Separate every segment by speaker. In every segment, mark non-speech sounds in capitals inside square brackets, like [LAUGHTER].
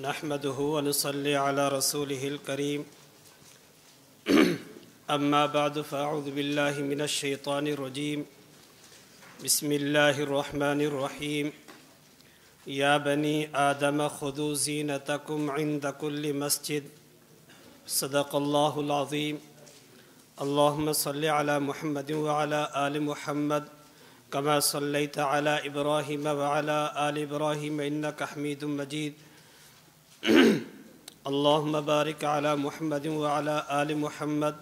Speaker 1: نحمده ونصلي على رسوله الكريم [CLEARS THROAT] أما بعد فأعوذ بالله من الشيطان الرجيم بسم الله الرحمن الرحيم يا بني آدم خذوا زينتكم عند كل مسجد صدق الله العظيم اللهم صل على محمد وعلى آل محمد كما صليت على إبراهيم وعلى آل إبراهيم إنك حميد مجيد اللهم بارك على محمد وعلى آل محمد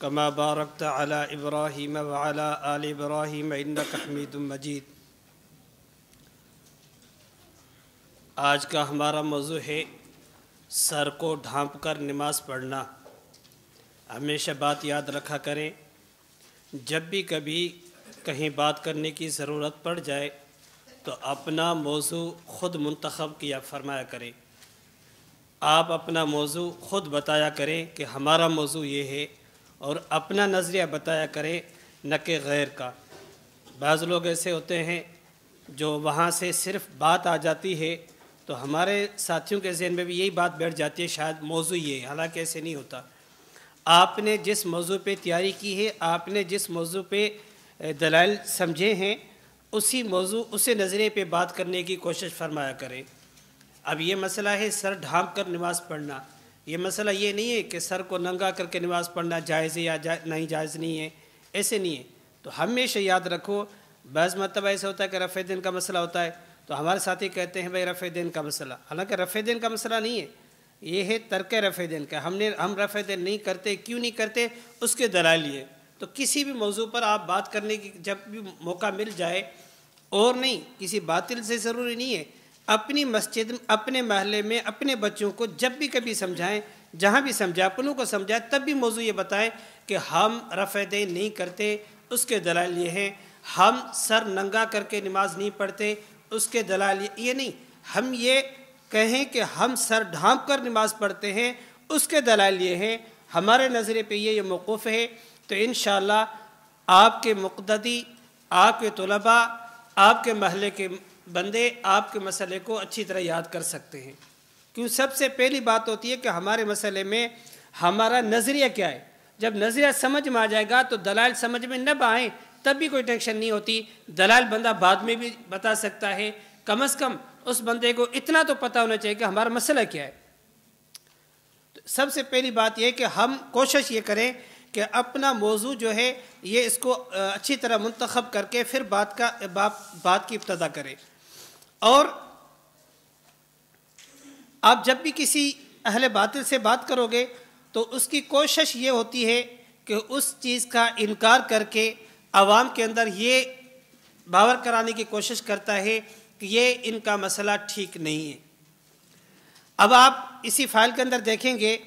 Speaker 1: كما باركت على إبراهيم وعلى آل إبراهيم إنك حميد مجيد आज का हमारा मौजू है सर को ढांप कर नमाज पढ़ना हमेशा बात याद रखा करें जब भी कभी कहीं बात करने की ज़रूरत पड़ जाए तो अपना मौजू ख़ुद मंतखब किया फरमाया करें आप अपना मौजू ख़ुद बताया करें कि हमारा मौजू ये है और अपना नज़रिया बताया करें न कि गैर का बाज़ लोग ऐसे होते हैं जो वहाँ से सिर्फ बात आ जाती है तो हमारे साथियों के जहन में भी यही बात बैठ जाती है शायद मौजू ये है हालाँकि ऐसे नहीं होता आपने जिस मौजू पे तैयारी की है आपने जिस मौजू पे दलाल समझे हैं उसी मौजू उसी नज़रिए पे बात करने की कोशिश फरमाया करें अब ये मसला है सर ढांप कर नमाज पढ़ना ये मसला ये नहीं है कि सर को नंगा करके नमाज पढ़ना जायज़ है या जा, नहीं जायज़ नहीं है ऐसे नहीं है तो हमेशा याद रखो बस मतलब ऐसा होता है कि रफ़े दिन का मसला होता है तो हमारे साथी कहते हैं भाई रफ़े दिन का मसला हालांकि रफ़े दिन का मसला नहीं है ये है तर्क रफ़े दिन का हमने हम रफ़े दिन नहीं करते क्यों नहीं करते उसके दलाल लिए तो किसी भी मौजू पर आप बात करने की जब भी मौका मिल जाए और नहीं किसी बातिल से ज़रूरी नहीं है अपनी मस्जिद अपने महल में अपने बच्चों को जब भी कभी समझाएं जहाँ भी समझाएं अपनों को समझाएं तब भी मौजू ये बताएं कि हम रफ़ेदे नहीं करते उसके दलाल ये हैं हम सर नंगा करके नमाज नहीं पढ़ते उसके दलाल ये नहीं हम ये कहें कि हम सर ढांप कर नमाज पढ़ते हैं उसके दलाल ये हैं हमारे नज़रे पे ये ये मौक़ है तो इन आपके मुकदी आपके तलबा आपके महल के बंदे आपके मसले को अच्छी तरह याद कर सकते हैं क्यों सबसे पहली बात होती है कि हमारे मसले में हमारा नज़रिया क्या है जब नज़रिया समझ में आ जाएगा तो दलाल समझ में न आए तब भी कोई टेंशन नहीं होती दलाल बंदा बाद में भी बता सकता है कम अज़ कम उस बंदे को इतना तो पता होना चाहिए कि हमारा मसला क्या है तो सबसे पहली बात यह कि हम कोशिश ये करें कि अपना मौजू जो है ये इसको अच्छी तरह मंतखब करके फिर बात का बात की इब्तदा करें और आप जब भी किसी अहल बातिल से बात करोगे तो उसकी कोशिश ये होती है कि उस चीज़ का इनकार करके आवाम के अंदर ये बावर कराने की कोशिश करता है कि ये इनका मसला ठीक नहीं है अब आप इसी फाइल के अंदर देखेंगे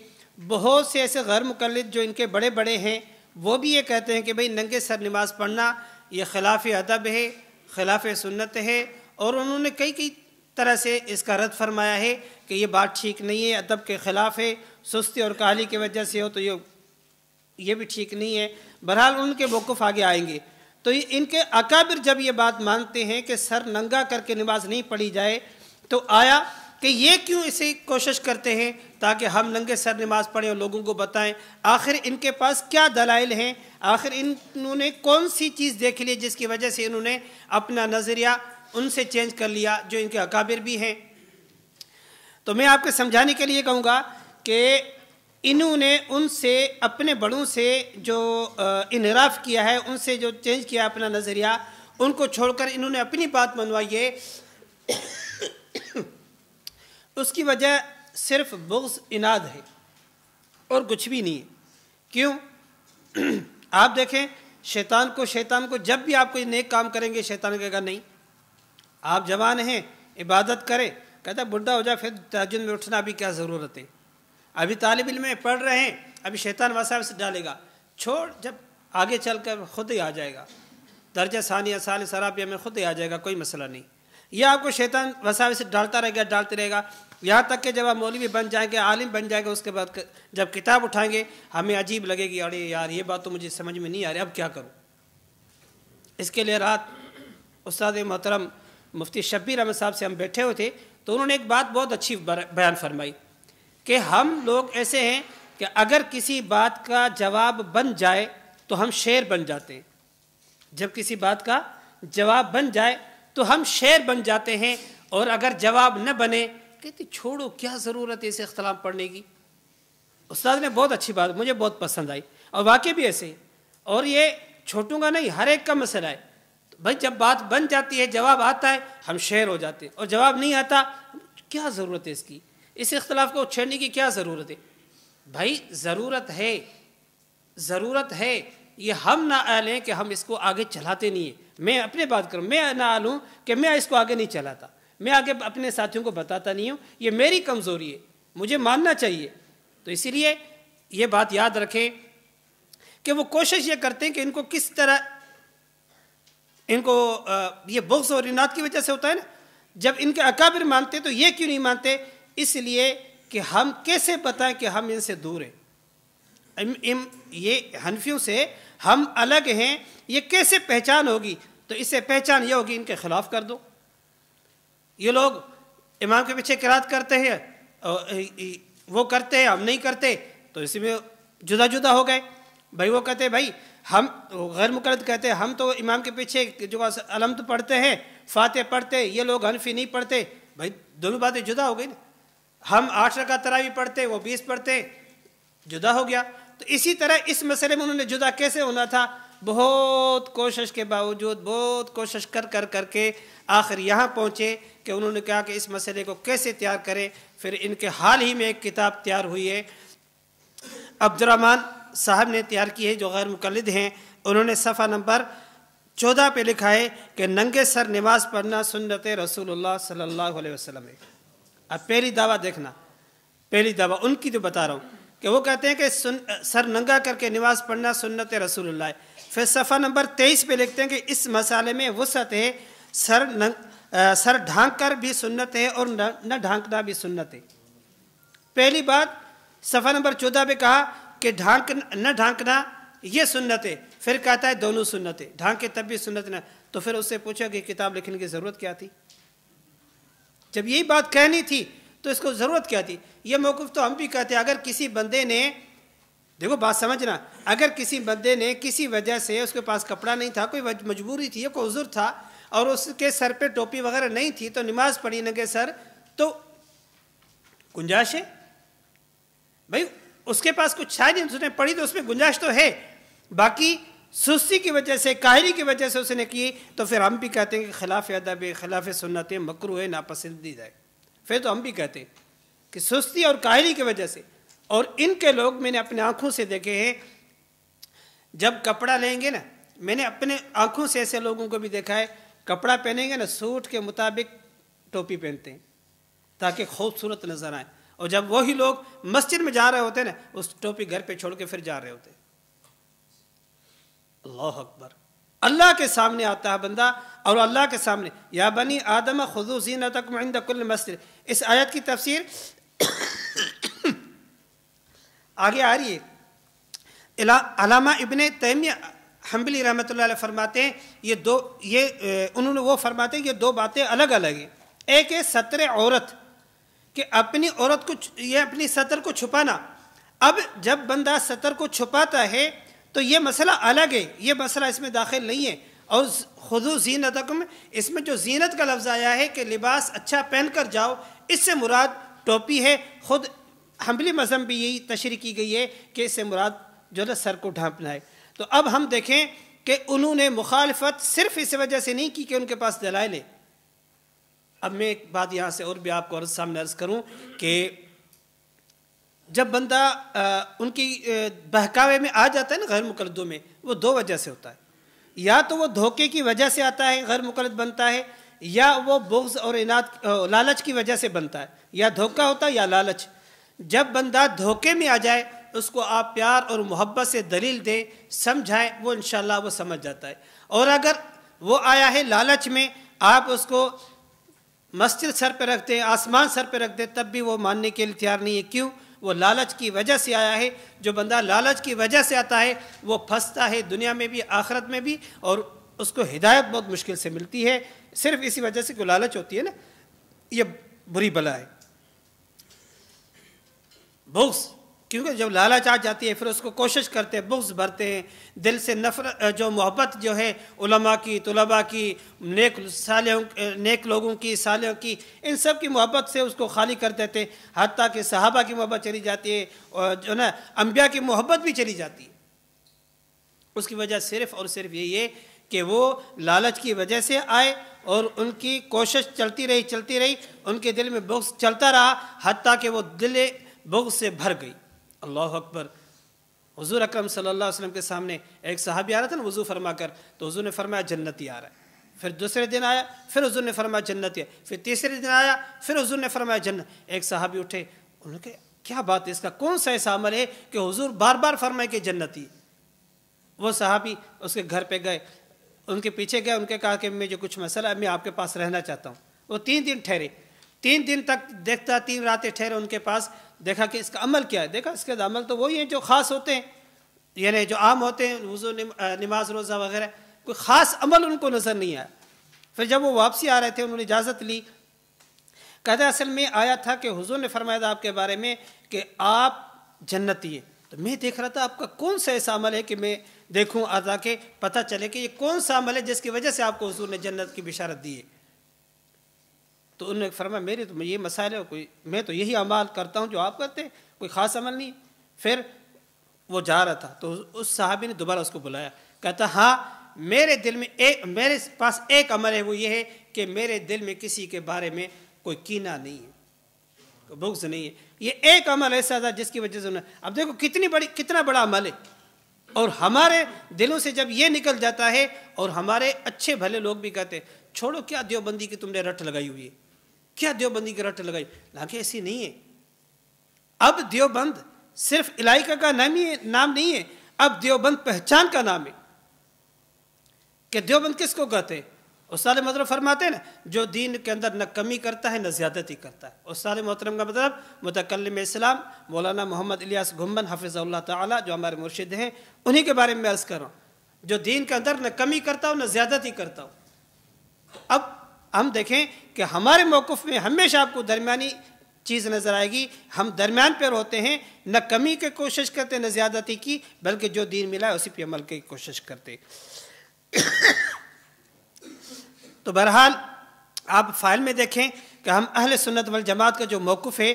Speaker 1: बहुत से ऐसे गैर मुकल जो इनके बड़े बड़े हैं वो भी ये कहते हैं कि भाई नंगे सर नमाज पढ़ना ये खिलाफ अदब है खिलाफ सुन्नत है और उन्होंने कई कई तरह से इसका रद्द फरमाया है कि ये बात ठीक नहीं है अदब के ख़िलाफ़ है सुस्ती और काहली की वजह से हो तो ये ये भी ठीक नहीं है बहरहाल उनके बेवकूफ़ आगे आएंगे तो इनके अकाबिर जब ये बात मानते हैं कि सर नंगा करके नमाज नहीं पढ़ी जाए तो आया कि ये क्यों इसे कोशिश करते हैं ताकि हम नंगे सर नमाज पढ़ें और लोगों को बताएं आखिर इनके पास क्या दलाइल हैं आखिर इन्होंने कौन सी चीज़ देख ली जिसकी वजह से इन्होंने अपना नज़रिया उनसे चेंज कर लिया जो इनके अकाबिर भी हैं तो मैं आपको समझाने के लिए कहूँगा कि इन्होंने उनसे अपने बड़ों से जो इनराफ किया है उनसे जो चेंज किया अपना नज़रिया उनको छोड़कर इन्होंने अपनी बात मनवाई है [COUGHS] उसकी वजह सिर्फ बुग्स इनाद है और कुछ भी नहीं है क्यों [COUGHS] आप देखें शैतान को शैतान को जब भी आप कोई नेक काम करेंगे शैतान कहेगा नहीं आप जवान हैं इबादत करें कहता बुढ़ा हो जाए फिर तजुन में उठना अभी क्या ज़रूरत है अभी तालब इल में पढ़ रहे हैं अभी शैतान वसा से डालेगा छोड़ जब आगे चल कर खुद ही आ जाएगा दर्जा सानिया साल सराबिया में खुद ही आ जाएगा कोई मसला नहीं यह आपको शैतान वसा से डालता रहेगा डालते रहेगा यहाँ तक कि जब आप मौलवी बन जाएंगे आलिम बन जाएंगे उसके बाद जब किताब उठाएंगे हमें अजीब लगेगी अरे यार ये बात तो मुझे समझ में नहीं आ रही अब क्या करूँ इसके लिए रात उस्ताद मोहतरम मुफ्ती शब्बीर अहमद साहब से हम बैठे हुए थे तो उन्होंने एक बात बहुत अच्छी बयान फरमाई कि हम लोग ऐसे हैं कि अगर किसी बात का जवाब बन जाए तो हम शेर बन जाते हैं जब किसी बात का जवाब बन जाए तो हम शेर बन जाते हैं और अगर जवाब न बने कहते छोड़ो क्या ज़रूरत है इसे अख्तलाम पढ़ने की उस्ताद ने बहुत अच्छी बात मुझे बहुत पसंद आई और वाकई भी ऐसे और ये छोटूंगा नहीं हर एक का मसला है भाई जब बात बन जाती है जवाब आता है हम शेर हो जाते हैं और जवाब नहीं आता क्या ज़रूरत है इसकी इस इख्तलाफ को छेड़ने की क्या ज़रूरत है भाई ज़रूरत है ज़रूरत है ये हम ना आ लें कि हम इसको आगे चलाते नहीं है मैं अपने बात करूँ मैं ना आ लूँ कि मैं इसको आगे नहीं चलाता मैं आगे अपने साथियों को बताता नहीं हूँ ये मेरी कमज़ोरी है मुझे मानना चाहिए तो इसीलिए ये बात याद रखें कि वो कोशिश ये करते हैं कि इनको किस तरह इनको ये बुग्स और इनात की वजह से होता है ना जब इनके अकाबिर मानते तो ये क्यों नहीं मानते इसलिए कि हम कैसे बताएं कि हम इनसे दूर हैं इम, इम ये हनफियों से हम अलग हैं ये कैसे पहचान होगी तो इससे पहचान ये होगी इनके खिलाफ कर दो ये लोग इमाम के पीछे किरात करते हैं वो करते हैं हम नहीं करते तो इसी में जुदा जुदा हो गए भाई वो कहते भाई हम गैर मुकरद कहते हैं हम तो इमाम के पीछे जो अलम तो पढ़ते हैं फातह पढ़ते ये लोग हनफी नहीं पढ़ते भाई दोनों बातें जुदा हो गई ना हम आठ रका तरावी पढ़ते वो बीस पढ़ते जुदा हो गया तो इसी तरह इस मसले में उन्होंने जुदा कैसे होना था बहुत कोशिश के बावजूद बहुत कोशिश कर कर करके आखिर यहाँ पहुँचे कि उन्होंने कहा कि इस मसले को कैसे तैयार करें फिर इनके हाल ही में एक किताब तैयार हुई है अब्दुलरहमान साहब ने तैयार की है जो गैर मुकलद हैं उन्होंने सफ़ा नंबर चौदह पे लिखा है कि नंगे सर नमाज पढ़ना सुनत रसूलुल्लाह सल्लल्लाहु अलैहि वसल्लम है अब पहली दावा देखना पहली दावा उनकी जो बता रहा हूँ कि वो कहते हैं कि सुन सर नंगा करके नमाज पढ़ना सुनत रसूल है फिर सफ़ा नंबर तेईस पे लिखते हैं कि इस मसाले में वसत है सर नंग आ, सर ढांक कर भी सुनत है और न ढांकना भी सुनत है पहली बात सफ़ा नंबर चौदह पे कहा कि ढांक न ढांकना ये सुन्नत है फिर कहता है दोनों सुन्नत है ढांके तब भी सुन्नत ना तो फिर उससे पूछा कि किताब लिखने की ज़रूरत क्या थी जब यही बात कहनी थी तो इसको ज़रूरत क्या थी ये मौकफ़ तो हम भी कहते अगर किसी बंदे ने देखो बात समझना अगर किसी बंदे ने किसी वजह से उसके पास कपड़ा नहीं था कोई मजबूरी थी या कोई उज़ुर था और उसके सर पे टोपी वगैरह नहीं थी तो नमाज पढ़ी नगे सर तो गुंजाइश है भाई उसके पास कुछ शायद उसने पढ़ी तो उसमें गुंजाइश तो है बाकी सुस्ती की वजह से काहरी की वजह से उसने की तो फिर हम भी कहते हैं कि खिलाफ अदब खिलाफ सुन्नत मकरू है नापसंदीदा है फिर तो हम भी कहते हैं कि सुस्ती और काहरी की वजह से और इनके लोग मैंने अपने आँखों से देखे हैं जब कपड़ा लेंगे ना मैंने अपने आँखों से ऐसे लोगों को भी देखा है कपड़ा पहनेंगे ना सूट के मुताबिक टोपी पहनते हैं ताकि खूबसूरत नज़र आए और जब वही लोग मस्जिद में जा रहे होते हैं ना उस टोपी घर पे छोड़ के फिर जा रहे होते अल्लाह अकबर अल्लाह के सामने आता है बंदा और अल्लाह के सामने या बनी आदम खुदू जीन कुल मस्जिद इस आयत की तफसीर [COUGHS] आगे आ रही है अलामा इबन तैमिया हम्बली रहमत फरमाते हैं ये दो ये उन्होंने वो फरमाते हैं ये दो बातें अलग अलग हैं एक है सत्र औरत कि अपनी औरत को यह अपनी सतर को छुपाना अब जब बंदा सतर को छुपाता है तो ये मसला अलग है यह मसला इसमें दाखिल नहीं है और खुदू जीनत इसमें जो जीनत का लफ्ज़ आया है कि लिबास अच्छा पहन कर जाओ इससे मुराद टोपी है खुद हमली मजहब भी यही तशरी की गई है कि इससे मुराद जो है सर को ढांपना है तो अब हम देखें कि उन्होंने मुखालफत सिर्फ इस वजह से नहीं की कि उनके पास दलाइल है अब मैं एक बात यहाँ से और भी आपको और सामने अर्ज करूँ कि जब बंदा आ, उनकी बहकावे में आ जाता है ना गैर मुकलदों में वो दो वजह से होता है या तो वो धोखे की वजह से आता है गैर मुकलद बनता है या वो बोग्स और इनाद लालच की वजह से बनता है या धोखा होता है या लालच जब बंदा धोखे में आ जाए उसको आप प्यार और मोहब्बत से दलील दें समझाएं वो इन वो समझ जाता है और अगर वो आया है लालच में आप उसको मस्जिद सर पर रख दे आसमान सर पर रख दे तब भी वो मानने के लिए तैयार नहीं है क्यों वो लालच की वजह से आया है जो बंदा लालच की वजह से आता है वो फंसता है दुनिया में भी आखरत में भी और उसको हिदायत बहुत मुश्किल से मिलती है सिर्फ इसी वजह से को लालच होती है ना ये बुरी बला है बुक्स क्योंकि जब लालच आ जाती है फिर उसको कोशिश करते हैं बुक्स भरते हैं दिल से नफरत जो मोहब्बत जो है उलमा की तलबा की नेक साल नेक लोगों की सालों की इन सब की मोहब्बत से उसको खाली कर देते हैं हती कि सहाबा की मोहब्बत चली जाती है और जो ना अम्बिया की मोहब्बत भी चली जाती है उसकी वजह सिर्फ़ और सिर्फ यही है कि वो लालच की वजह से आए और उनकी कोशिश चलती रही चलती रही उनके दिल में बुग्स चलता रहा हती कि वो दिल बुक्स से भर गई अल्लाह अकबर हजूर अक्रम सल्ला वसलम के सामने एक साहब आ रहा था ना वज़ू फरमा कर तो हजू ने फरमाया ही आ रहा है फिर दूसरे दिन आया फिर हजूर ने फरमाया जन्नत है फिर तीसरे दिन आया फिर हजूर ने फरमाया जन्नत एक साहबी उठे उन्होंने कहा क्या बात है इसका कौन सा ऐसा अमल है कि हजूर बार बार फरमाए कि ही वो साहबी उसके घर पर गए उनके पीछे गए उनके कहा कि मुझे कुछ मसला है मैं आपके पास रहना चाहता हूँ वो तीन दिन ठहरे तीन दिन तक देखता तीन रातें ठहरे उनके पास देखा कि इसका अमल क्या है देखा इसके अमल तो वही है जो ख़ास होते हैं यानी जो आम होते हैं वज़ू नमाज रोज़ा वगैरह कोई ख़ास अमल उनको नज़र नहीं आया फिर जब वो वापसी आ रहे थे उन्होंने इजाज़त ली कहते असल में आया था कि हुजूर ने फरमाया था आपके बारे में कि आप जन्नती है तो मैं देख रहा था आपका कौन सा ऐसा अमल है कि मैं देखूँ आता के पता चले कि ये कौन सा अमल है जिसकी वजह से आपको हजूर ने जन्नत की बिशारत दी है तो उन्होंने फरमाया मेरे तो ये मसाइल है कोई मैं तो यही अमाल करता हूँ जो आप करते हैं कोई ख़ास अमल नहीं फिर वो जा रहा था तो उस साहबी ने दोबारा उसको बुलाया कहता हाँ मेरे दिल में एक मेरे पास एक अमल है वो ये है कि मेरे दिल में किसी के बारे में कोई कीना नहीं है कोई बुग्स नहीं है ये एक अमल ऐसा था जिसकी वजह से उन्हें अब देखो कितनी बड़ी कितना बड़ा अमल है और हमारे दिलों से जब ये निकल जाता है और हमारे अच्छे भले लोग भी कहते हैं छोड़ो क्या देवबंदी की तुमने रट लगाई हुई है क्या देवबंदी की रट लगाई लाके ऐसी नहीं है अब देवबंद सिर्फ इलाइका का नाम ही नाम नहीं है अब देवबंद पहचान का नाम है कि देवबंद किसको कहते हैं उस साल मतलब फरमाते हैं ना जो दीन के अंदर न कमी करता है न ज़्यादती करता है उस साल मोहतरम का मतलब मुतकलम इस्लाम मौलाना मोहम्मद इलियास गुम्बन हाफिज़ल्ला ताली जो हमारे मुर्शिद हैं उन्हीं के बारे में अर्ज़ कर रहा हूँ जो दीन के अंदर न कमी करता हो न ज़्यादती करता हो तो अब हम देखें कि हमारे मौक़ में हमेशा आपको दरमियानी चीज़ नज़र आएगी हम दरमियान पर रोते हैं न कमी की कोशिश करते न ज़्यादती की बल्कि जो दीन मिला है उसी पर अमल की कोशिश करते [COUGHS] तो बहरहाल आप फाइल में देखें कि हम अहल सुन्नत वल जमात का जो मौक़ है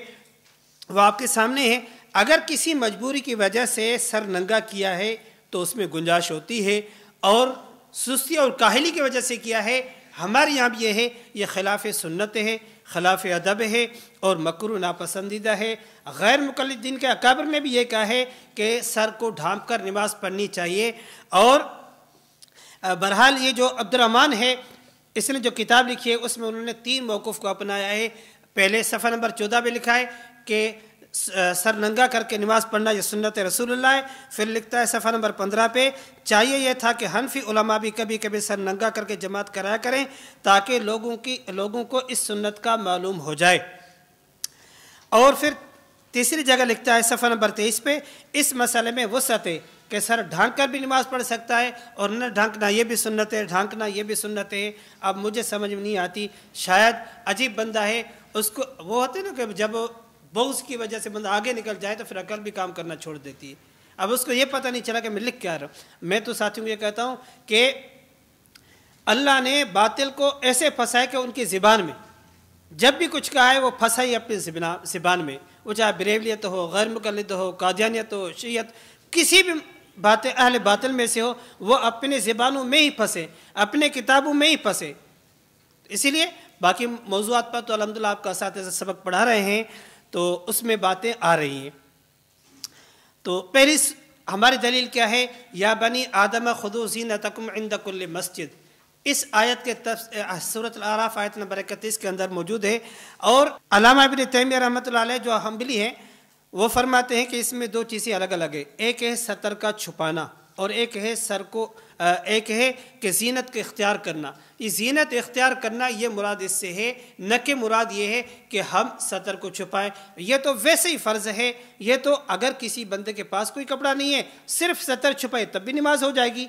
Speaker 1: वह आपके सामने है अगर किसी मजबूरी की वजह से सर नंगा किया है तो उसमें गुंजाइश होती है और सुस्ती और काहली की वजह से किया है हमारे यहाँ भी ये है ये खिलाफ सुन्नत है खिलाफ अदब है और मकर नापसंदीदा है गैर दिन के अकाबर ने भी ये कहा है कि सर को ढांप कर नमाज पढ़नी चाहिए और बहरहाल ये जो अब्दुलरहमान है इसने जो किताब लिखी है उसमें उन्होंने तीन मौक़ को अपनाया है पहले सफ़र नंबर चौदह में लिखा है कि सर नंगा करके नमाज पढ़ना यह सुनत रसूल है फिर लिखता है सफ़ा नंबर पंद्रह पे चाहिए यह था कि हनफी उलमा भी कभी कभी सर नंगा करके जमात कराया करें ताकि लोगों की लोगों को इस सुन्नत का मालूम हो जाए और फिर तीसरी जगह लिखता है सफ़ा नंबर तेईस पे इस मसले में वसत है कि सर ढांक कर भी नमाज़ पढ़ सकता है और न ढांकना ये भी सुनत है ढांकना ये भी सुनत है अब मुझे समझ में नहीं आती शायद अजीब बंदा है उसको वो होते ना कि जब बोझ की वजह से बंदा आगे निकल जाए तो फिर अकल भी काम करना छोड़ देती है अब उसको ये पता नहीं चला कि मैं लिख क्या रहा हूँ मैं तो साथियों को ये कहता हूँ कि अल्लाह ने बातिल को ऐसे फंसाए कि उनकी ज़िबान में जब भी कुछ कहा है वो फंसा ही अपनी ज़िबान में वो चाहे बरेवलीत हो गैर मुकलद हो कादियानियत हो शीयत किसी भी बातें अहल बातिल में से हो वो अपने ज़िबानों में ही फंसे अपने किताबों में ही फंसे इसीलिए बाकी मौजूद पर तो अलहमदिल्ला आपका साथ सबक पढ़ा रहे हैं तो उसमें बातें आ रही हैं तो पेरिस हमारी दलील क्या है या बनी आदम खुदो जीन तकम इंदकुल्ल मस्जिद इस आयत के तफ सूरत आराफ आयत नंबर इकतीस के अंदर मौजूद है और अलामा अबिन तैम रहमत जो हम्बली हैं वो फरमाते हैं कि इसमें दो चीज़ें अलग अलग है एक है सतर का छुपाना और एक है सर को एक है कि जीनत को इख्तियार करना ये जीनत इख्तियार करना ये मुराद इससे है न कि मुराद ये है कि हम सतर को छुपाएं ये तो वैसे ही फ़र्ज़ है ये तो अगर किसी बंदे के पास कोई कपड़ा नहीं है सिर्फ सतर छुपाए तब भी नमाज हो जाएगी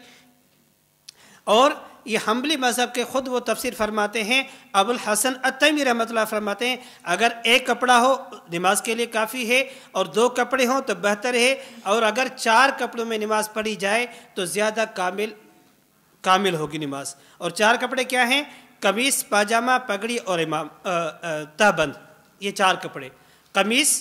Speaker 1: और ये हम्बली मज़हब के ख़ुद वो तफसर फरमाते हैं अबुल हसन अतमी रहमत फरमाते हैं अगर एक कपड़ा हो नमाज के लिए काफ़ी है और दो कपड़े हों तो बेहतर है और अगर चार कपड़ों में नमाज़ पढ़ी जाए तो ज़्यादा कामिल कामिल होगी नमाज और चार कपड़े क्या हैं कमीज़ पाजामा पगड़ी और इमाम तहबंद ये चार कपड़े कमीज़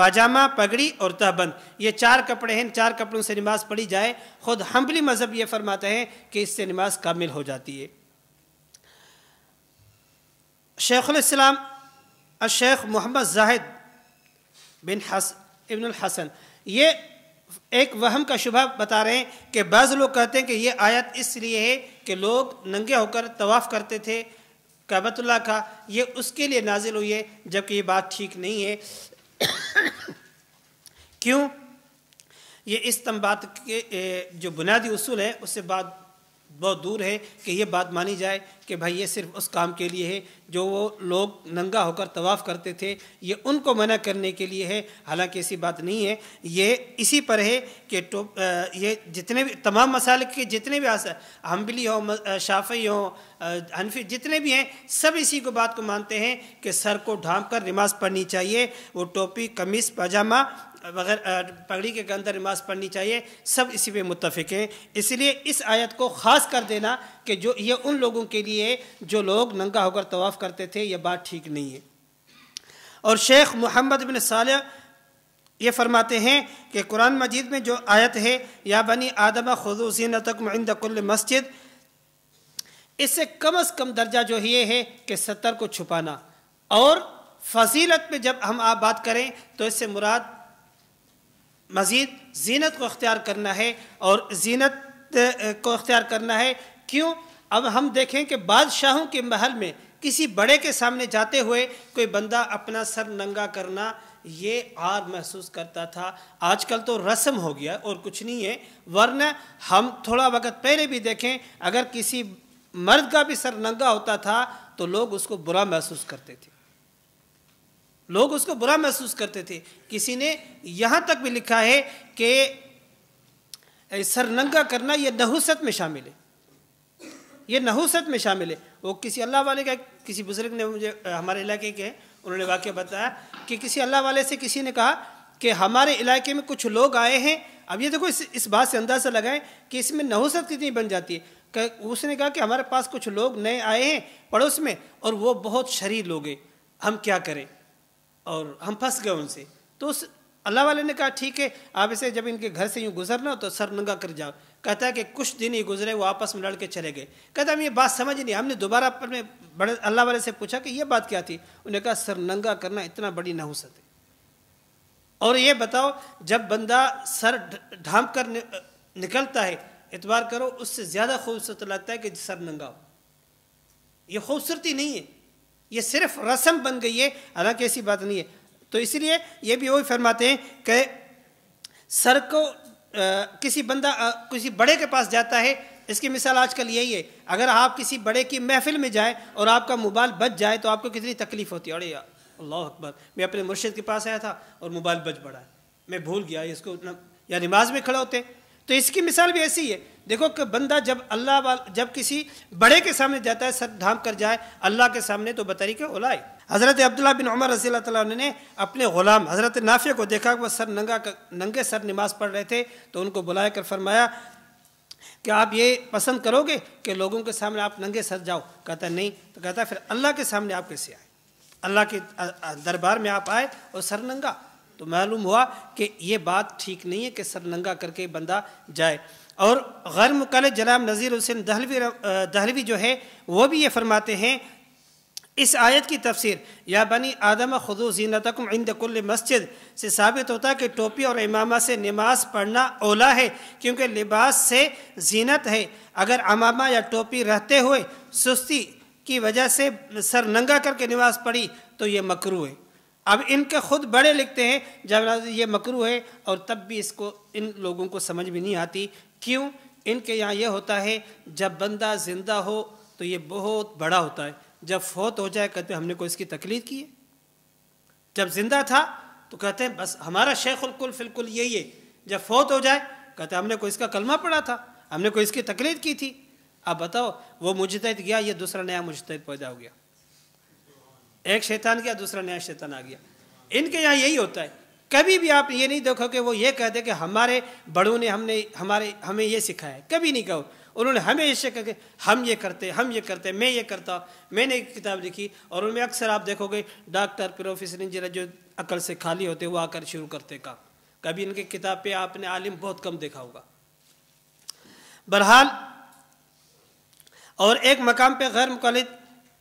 Speaker 1: पाजामा पगड़ी और तहबंद ये चार कपड़े हैं चार कपड़ों से नमाज पढ़ी जाए खुद हम्बली मज़हब ये फरमाते हैं कि इससे नमाज कामिल हो जाती है शेखुलस्लाम शेख मोहम्मद जाहिद बिन हस इबन हसन ये एक वहम का शुभ बता रहे हैं कि बाज़ लोग कहते हैं कि ये आयत इसलिए है कि लोग नंगे होकर तवाफ़ करते थे कबतुल्ला का ये उसके लिए नाजिल हुई है जबकि ये बात ठीक नहीं है क्यों ये इस बात के जो बुनियादी उसूल है उससे बात बहुत दूर है कि ये बात मानी जाए कि भाई ये सिर्फ उस काम के लिए है जो वो लोग नंगा होकर तवाफ़ करते थे ये उनको मना करने के लिए है हालांकि ऐसी बात नहीं है ये इसी पर है कि तो, ये जितने भी तमाम मसाले के जितने भी हम्बली हो शाफ़ी हो हनफी जितने भी हैं सब इसी को बात को मानते हैं कि सर को ढाँप कर नमाज़ पढ़नी चाहिए वो टोपी कमीज़ पाजामा वगैरह पगड़ी के अंदर नमाज़ पढ़नी चाहिए सब इसी पे मुतफिक हैं इसलिए इस आयत को ख़ास कर देना कि जो ये उन लोगों के लिए जो लोग नंगा होकर तवाफ़ करते थे ये बात ठीक नहीं है और शेख मोहम्मद बिन साल ये फरमाते हैं कि कुरान मजीद में जो आयत है या बनी आदम खजूसिन तकमंदकुल मस्जिद इससे कम अज़ कम दर्जा जो ये है कि सत्तर को छुपाना और फजीलत में जब हम आप बात करें तो इससे मुराद मज़ीद जीनत को अख्तियार करना है और जीनत को अख्तियार करना है क्यों अब हम देखें कि बादशाहों के महल में किसी बड़े के सामने जाते हुए कोई बंदा अपना सर नंगा करना ये आर महसूस करता था आजकल तो रस्म हो गया और कुछ नहीं है वरना हम थोड़ा वक्त पहले भी देखें अगर किसी मर्द का भी सर नंगा होता था तो लोग उसको बुरा महसूस करते थे लोग उसको बुरा महसूस करते थे किसी ने यहाँ तक भी लिखा है कि सर नंगा करना यह नहुसत में शामिल है ये नहुसत में शामिल है वो किसी अल्लाह वाले का किसी बुजुर्ग ने मुझे हमारे इलाके के उन्होंने वाक्य बताया कि किसी अल्लाह वाले से किसी ने कहा कि हमारे इलाके में कुछ लोग आए हैं अब ये देखो इस इस बात से अंदाज़ा लगाएं कि इसमें नहुसत कितनी बन जाती है कि उसने कहा कि हमारे पास कुछ लोग नए आए हैं पड़ोस में और वो बहुत शरीर लोग हैं हम क्या करें और हम फंस गए उनसे तो उस अल्लाह वाले ने कहा ठीक है आप इसे जब इनके घर से यूँ गुजरना तो सर नंगा कर जाओ कहता है कि कुछ दिन ही गुजरे वो आपस में लड़के चले गए कहता हम ये बात समझ नहीं हमने दोबारा अपने बड़े अल्लाह वाले से पूछा कि ये बात क्या थी उन्हें कहा सर नंगा करना इतना बड़ी ना हो सके और ये बताओ जब बंदा सर ढांप कर निकलता है इतवार करो उससे ज़्यादा खूबसूरत लगता है कि सर नंगा हो ये खूबसूरती नहीं है ये सिर्फ रस्म बन गई है हालांकि ऐसी बात नहीं है तो इसलिए ये भी वही फरमाते हैं कि सर को किसी बंदा किसी बड़े के पास जाता है इसकी मिसाल आजकल यही है अगर आप किसी बड़े की महफिल में जाएं और आपका मोबाइल बच जाए तो आपको कितनी तकलीफ होती है अरे अल्लाह अकबर मैं अपने मुर्शिद के पास आया था और मोबाइल बच पड़ा है मैं भूल गया इसको या नमाज में खड़ा होते तो इसकी मिसाल भी ऐसी है देखो कि बंदा जब अल्लाह जब किसी बड़े के सामने जाता है सर धाम कर जाए अल्लाह के सामने तो बतरी के ओलाए हज़रत अब्दुल्ला बिन उमर रसी ने अपने ग़ुलाम हज़रत नाफ़े को देखा वह सर नंगा कर, नंगे सर नमाज़ पढ़ रहे थे तो उनको बुलाया कर फरमाया कि आप ये पसंद करोगे कि लोगों के सामने आप नंगे सर जाओ कहता नहीं तो कहता फिर अल्लाह के सामने आप कैसे आए अल्लाह के दरबार में आप आए और सर नंगा तो मालूम हुआ कि ये बात ठीक नहीं है कि सर नंगा करके बंदा जाए और गैर मुकल जनाब नज़ीर हुसैन दहलवी दहलवी जो है वो भी ये फरमाते हैं इस आयत की तफसीर या बनी आदम खुदू जीनतकुम इंदकुल मस्जिद से साबित होता है कि टोपी और इमामा से नमाज पढ़ना ओला है क्योंकि लिबास से जीनत है अगर अमामा या टोपी रहते हुए सुस्ती की वजह से सर नंगा करके नमाज पढ़ी तो ये मकरू है अब इनके खुद बड़े लिखते हैं जब ये मकरू है और तब भी इसको इन लोगों को समझ भी नहीं आती क्यों इनके यहाँ यह होता है जब बंदा जिंदा हो तो ये बहुत बड़ा होता है जब फौत हो जाए कहते हमने कोई इसकी तकलीफ की है जब जिंदा था तो कहते हैं बस हमारा शेखुलकुल फिलकुल यही है जब फौत हो जाए कहते हमने कोई इसका कलमा पड़ा था हमने कोई इसकी तकलीद की थी अब बताओ वो मुजतद गया ये दूसरा नया मुजतद पैदा हो गया एक शैतान गया दूसरा नया शैतान आ गया इनके यहाँ यही होता है कभी भी आप ये नहीं देखो कि वो ये कहते कि हमारे बड़ों ने हमने हमारे हमें ये सिखाया कभी नहीं कहो उन्होंने हमें इससे कह हम ये करते हम ये करते मैं ये करता मैंने एक किताब लिखी और उनमें अक्सर आप देखोगे डॉक्टर प्रोफेसर इंजीनियर जो अकल से खाली होते वो आकर शुरू करते काम कभी इनकी किताब पे आपने आलिम बहुत कम देखा होगा बहरहाल और एक मकाम पे गैर मुखलित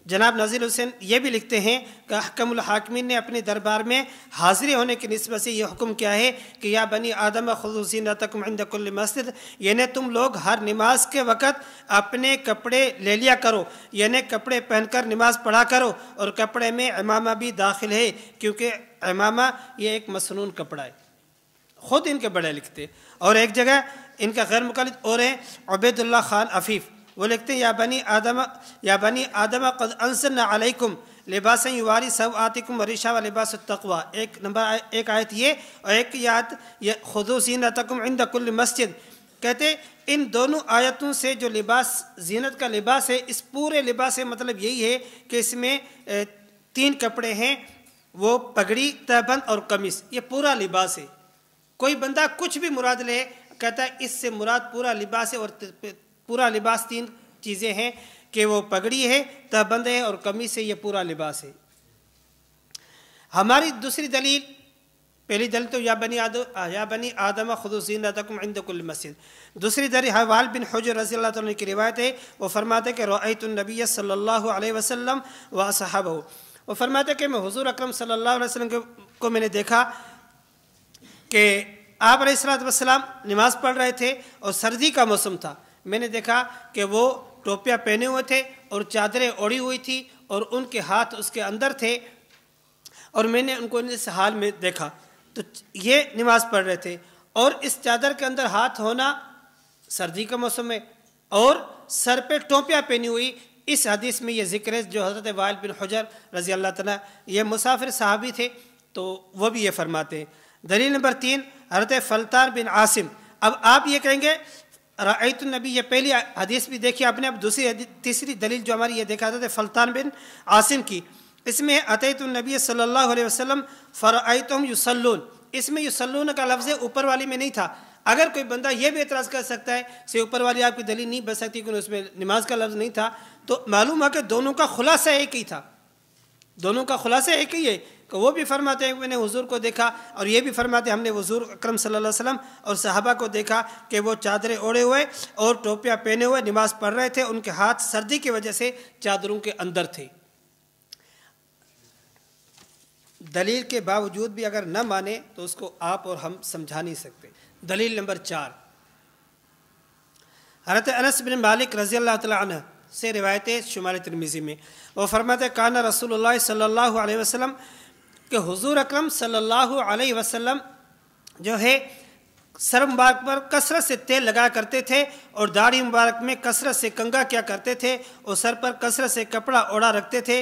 Speaker 1: जनाब नज़ीर हुसैन ये भी लिखते हैं कि हकमुल ने अपने दरबार में हाजिर होने की नस्बत से यह हुक्म किया है कि या बनी आदम खलूसिन तकमकुल मस्जिद यानी तुम लोग हर नमाज के वक़्त अपने कपड़े ले लिया करो यानी कपड़े पहनकर नमाज पढ़ा करो और कपड़े में इमामा भी दाखिल है क्योंकि अमामा ये एक मसनून कपड़ा है ख़ुद इनके बड़े लिखते और एक जगह इनका गैर मुखल और हैं अबैदुल्ला ख़ान अफीफ़ वो लिखते या बनी आदम या बनी आदम कद अंसर अलैकुम लिबास युवारी सब आतिकुम वरिशा व लिबास तकवा एक नंबर एक आयत ये और एक याद ये खुदोसिन तकम इंद मस्जिद कहते इन दोनों आयतों से जो लिबास जीनत का लिबास है इस पूरे लिबास से मतलब यही है कि इसमें तीन कपड़े हैं वो पगड़ी तहबंद और कमीज ये पूरा लिबास है कोई बंदा कुछ भी मुराद ले कहता है इससे मुराद पूरा लिबास है और पूरा लिबास तीन चीज़ें हैं कि वो पगड़ी है तहबंद है और कमीज है ये पूरा लिबास है हमारी दूसरी दलील पहली दलील तो या बनी आदम या बनी आदम खुदीन इंदकुल मस्जिद दूसरी दलील हवाल बिन हज रजी अल्लाह की रिवायत है वो फरमाते कि रबी सल्ला वसलम व साहब हो वो फरमाते कि मैं हजूर अक्रम सल्ला वसलम को मैंने देखा कि आप सलाम नमाज़ पढ़ रहे थे और सर्दी का मौसम था मैंने देखा कि वो टोपियाँ पहने हुए थे और चादरें ओढ़ी हुई थी और उनके हाथ उसके अंदर थे और मैंने उनको इस हाल में देखा तो ये नमाज़ पढ़ रहे थे और इस चादर के अंदर हाथ होना सर्दी का मौसम में और सर पे टोपियाँ पहनी हुई इस हदीस में ये जिक्र है जो हज़रत वाल बिन हजर रज़ी अल्लाह तै ये मुसाफिर साहबी थे तो वह भी ये फरमाते हैं दलील नंबर तीन हज़रत फलतार बिन आसिम अब आप ये कहेंगे रईत नबी ये पहली हदीस भी देखी आपने अब दूसरी तीसरी दलील जो हमारी ये देखा था तो फलतान बिन आसिम की इसमें अतैत सल्ला वसलम फ़रआतम इसमें युसलून का लफ्ज़ ऊपर वाली में नहीं था अगर कोई बंदा ये भी एतराज़ कर सकता है से ऊपर वाली आपकी दलील नहीं बच सकती क्योंकि उसमें नमाज का लफ्ज़ नहीं था तो मालूम है कि दोनों का खुलासा एक ही था दोनों का खुलासा एक ही है तो वो भी फरमाते हैं मैंने हुजूर को देखा और ये भी फरमाते हैं हमने हुजूर अकरम सल्लल्लाहु अलैहि वसल्लम और सहाबा को देखा कि वो चादरें ओढ़े हुए और टोपियाँ पहने हुए नमाज़ पढ़ रहे थे उनके हाथ सर्दी की वजह से चादरों के अंदर थे दलील के बावजूद भी अगर न माने तो उसको आप और हम समझा नहीं सकते दलील नंबर चार हरत अनस बिन मालिक रजी अल्लाह तन से रिवायत शुमार तरमीज़ी में वो फरमाते काना रसूल सल्लल्लाहु अलैहि वसल्लम कि हुजूर अकरम सल्लल्लाहु अलैहि वसल्लम जो है सर मुबारक पर कसरत से तेल लगा करते थे और दाढ़ी मुबारक में कसरत से कंगा क्या करते थे और सर पर कसरत से कपड़ा ओढ़ा रखते थे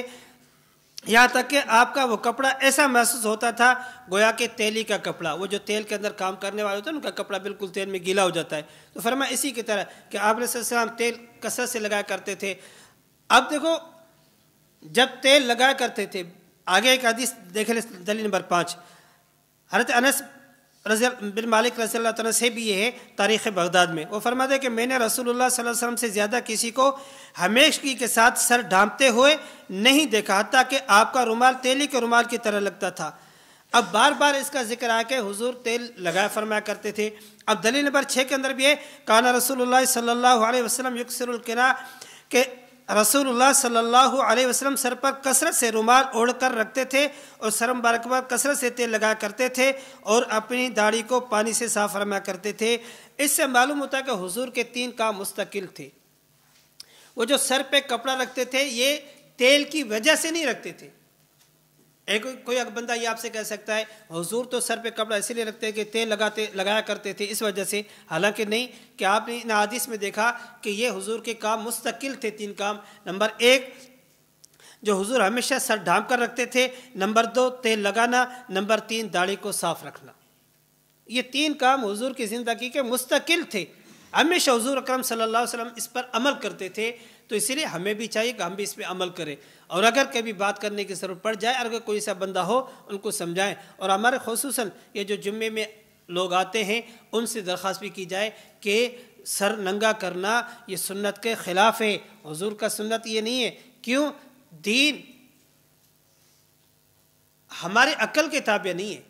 Speaker 1: यहाँ तक कि आपका वो कपड़ा ऐसा महसूस होता था गोया के तेली का कपड़ा वो जो तेल के अंदर काम करने वाले होते हैं उनका कपड़ा बिल्कुल तेल में गीला हो जाता है तो फरमा इसी की तरह कि आप तेल कसरत से लगाया करते थे अब देखो जब तेल लगाया करते थे आगे एक हदीस देख ले दलील नंबर पाँच हरत अनस रजी बिन मालिक रजील्ला से भी ये है तारीख़ बगदाद में वो फरमाते कि मैंने रसूलुल्लाह सल्लल्लाहु अलैहि वसल्लम से ज़्यादा किसी को हमेशगी के साथ सर ढांपते हुए नहीं देखा ताकि आपका रुमाल तेली के रुमाल की तरह लगता था अब बार बार इसका जिक्र आके हुजूर तेल लगाया फरमाया करते थे अब दलील नंबर छः के अंदर भी है काना रसूल सल्ला वसलम युक्सरकरा के रसूलुल्लाह सल्लल्लाहु अलैहि वसल्लम सर पर कसरत से रुमाल ओढ़कर रखते थे और शर्म मुबारक कसरत से तेल लगा करते थे और अपनी दाढ़ी को पानी से साफ रमा करते थे इससे मालूम होता कि हुजूर के तीन काम मुस्तकिल थे वो जो सर पे कपड़ा रखते थे ये तेल की वजह से नहीं रखते थे एक कोई एक बंदा ये आपसे कह सकता है हजूर तो सर पे कपड़ा इसीलिए रखते हैं कि तेल लगाते लगाया करते थे इस वजह से हालांकि नहीं कि आपने इन आदिश में देखा कि ये हुजूर के काम मुस्तकिल थे तीन काम नंबर एक जो हुजूर हमेशा सर ढाम कर रखते थे नंबर दो तेल लगाना नंबर तीन दाढ़ी को साफ रखना ये तीन काम हुजूर की ज़िंदगी के मुस्तकिल थे हमेशा हजूर अक्रम सल्लल्लाहु अलैहि वसल्लम इस पर अमल करते थे तो इसीलिए हमें भी चाहिए कि हम भी इस पर अमल करें और अगर कभी बात करने की ज़रूरत पड़ जाए अगर कोई ऐसा बंदा हो उनको समझाएं और हमारे खसूस ये जो जुम्मे में लोग आते हैं उनसे दरख्वास्त भी की जाए कि सर नंगा करना ये सुन्नत के ख़िलाफ़ है हजूर का सुन्नत ये नहीं है क्यों दीन हमारे अक्ल के ताबे नहीं है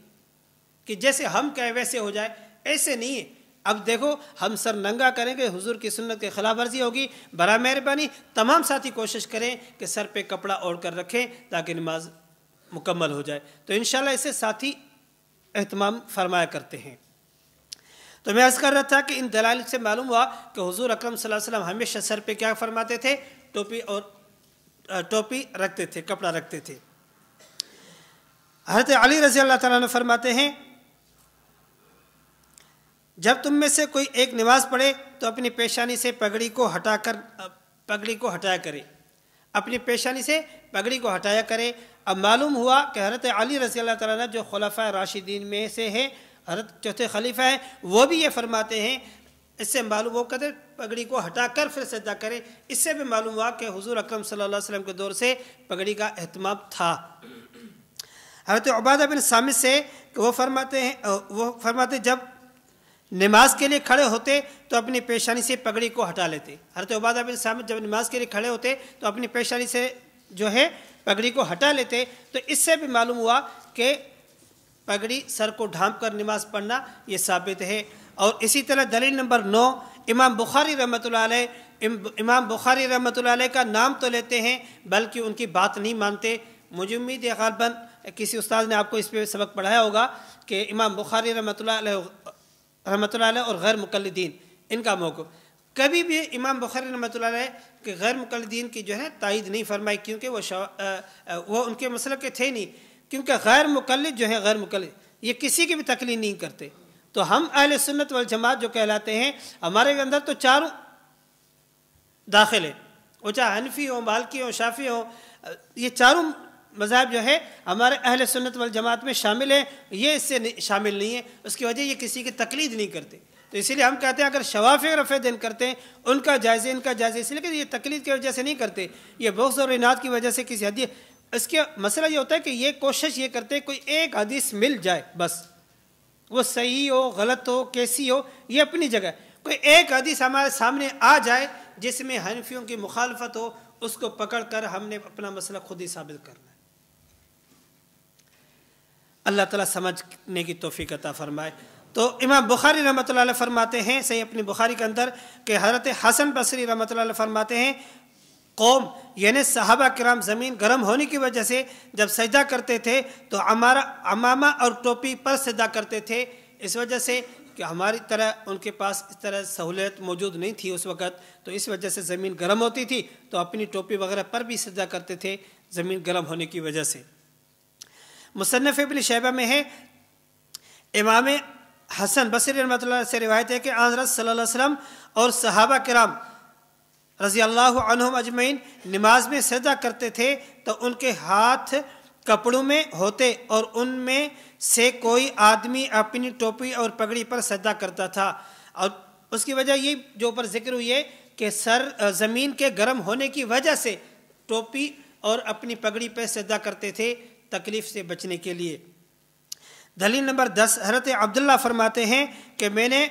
Speaker 1: कि जैसे हम कहें वैसे हो जाए ऐसे नहीं है अब देखो हम सर नंगा करेंगे हुजूर की सुन्नत के खिलाफ वर्जी होगी बरा मेहरबानी तमाम साथी कोशिश करें कि सर पे कपड़ा ओढ़ कर रखें ताकि नमाज मुकम्मल हो जाए तो इन इसे साथी अहतमाम फरमाया करते हैं तो मैं अर्ज़ कर रहा था कि इन दलाल से मालूम हुआ कि हुजूर अकरम वसल्लम हमेशा सर पे क्या फरमाते थे टोपी और टोपी रखते थे कपड़ा रखते थे हजरत अली रज़ी अल्लाह तआला ने फरमाते हैं जब तुम में से कोई एक नमाज पढ़े तो अपनी पेशानी से पगड़ी को हटाकर पगड़ी को हटाया करे अपनी पेशानी से पगड़ी को हटाया करे अब मालूम हुआ कि हरत अली रसी अल्लाह तला जो खलफा राशिदीन में से है हरत चौथे खलीफा है वो भी ये फरमाते हैं इससे मालूम वो कदर पगड़ी को हटाकर फिर सजदा करें इससे भी मालूम हुआ कि हुजूर अकरम सल्लल्लाहु अलैहि वसल्लम के दौर से पगड़ी का अहतमाम था हरत अबादा बिन सामिद से वो फरमाते हैं वो फरमाते जब नमाज के लिए खड़े होते तो अपनी पेशानी से पगड़ी को हटा लेते हरत तो उबादा बिन सामद जब नमाज के लिए खड़े होते तो अपनी पेशानी से जो है पगड़ी को हटा लेते तो इससे भी मालूम हुआ कि पगड़ी सर को ढांप कर नमाज पढ़ना ये साबित है और इसी तरह दलील नंबर नौ इमाम बुखारी रहमत इमाम बुखारी रहमत का नाम तो लेते हैं बल्कि उनकी बात नहीं मानते मुझे उम्मीद है गालबन किसी उस्ताद ने आपको इस पर सबक पढ़ाया होगा कि इमाम बुखारी रहमत रहमत और गैर मुकलदीन इनका मौक़ कभी भी इमाम बखर रहमत के गैर मुकलदीन की जो है तायद नहीं फरमाई क्योंकि वो वो उनके मसल के थे नहीं क्योंकि गैर मुकल जो है गैर मुकल ये किसी की भी तकलीफ नहीं करते तो हम अहल सुन्नत वाल जमात जो कहलाते हैं हमारे अंदर तो चारों दाखिल है वो चाहे हनफी हो मालकी हो शाफी हो ये चारों मज़हब जो है हमारे अहल सुन्नत वाल जमात में शामिल है ये इससे शामिल नहीं है उसकी वजह ये किसी की तकलीद नहीं करते तो इसीलिए हम कहते हैं अगर शवाफ़ रफ़े दिन करते हैं उनका जायज़े इनका जायज़े इसलिए कि ये तकलीद की वजह से नहीं करते ये बोस और इनात की वजह से किसी हदी इसके मसला ये होता है कि ये कोशिश ये करते हैं कोई एक हदीस मिल जाए बस वो सही हो गलत हो कैसी हो ये अपनी जगह कोई एक हदीस हमारे सामने आ जाए जिसमें हनफियों की मुखालफत हो उसको पकड़ कर हमने अपना मसला खुद ही साबित करना अल्लाह ताला समझने की तोफ़ी अता फ़रमाए तो इमाम बुखारी रमत फ़रमाते हैं सही अपनी बुखारी के अंदर कि हज़रत हसन बसरी रमत फ़रमाते हैं कौम यानी साहबा कराम ज़मीन गर्म होने की वजह से जब सजदा करते थे तो हमारा अमामा और टोपी पर सजदा करते थे इस वजह से कि हमारी तरह उनके पास इस तरह सहूलियत मौजूद नहीं थी उस वक़्त तो इस वजह से ज़मीन गर्म होती थी तो अपनी टोपी वगैरह पर भी सजदा करते थे ज़मीन गर्म होने की वजह से मुसनफ़ बिल शैबा में है इमाम हसन बसरी रमत से रिवायत है कि हजरत सल्लम और सहाबा कराम रज़ी अल्लाह अजमैन नमाज में सजा करते थे तो उनके हाथ कपड़ों में होते और उनमें से कोई आदमी अपनी टोपी और पगड़ी पर सदा करता था और उसकी वजह ये जो ऊपर जिक्र हुई है कि सर ज़मीन के गर्म होने की वजह से टोपी और अपनी पगड़ी पर सदा करते थे तकलीफ से बचने के लिए दलील नंबर दस हरत अब्दुल्ला फरमाते हैं कि मैंने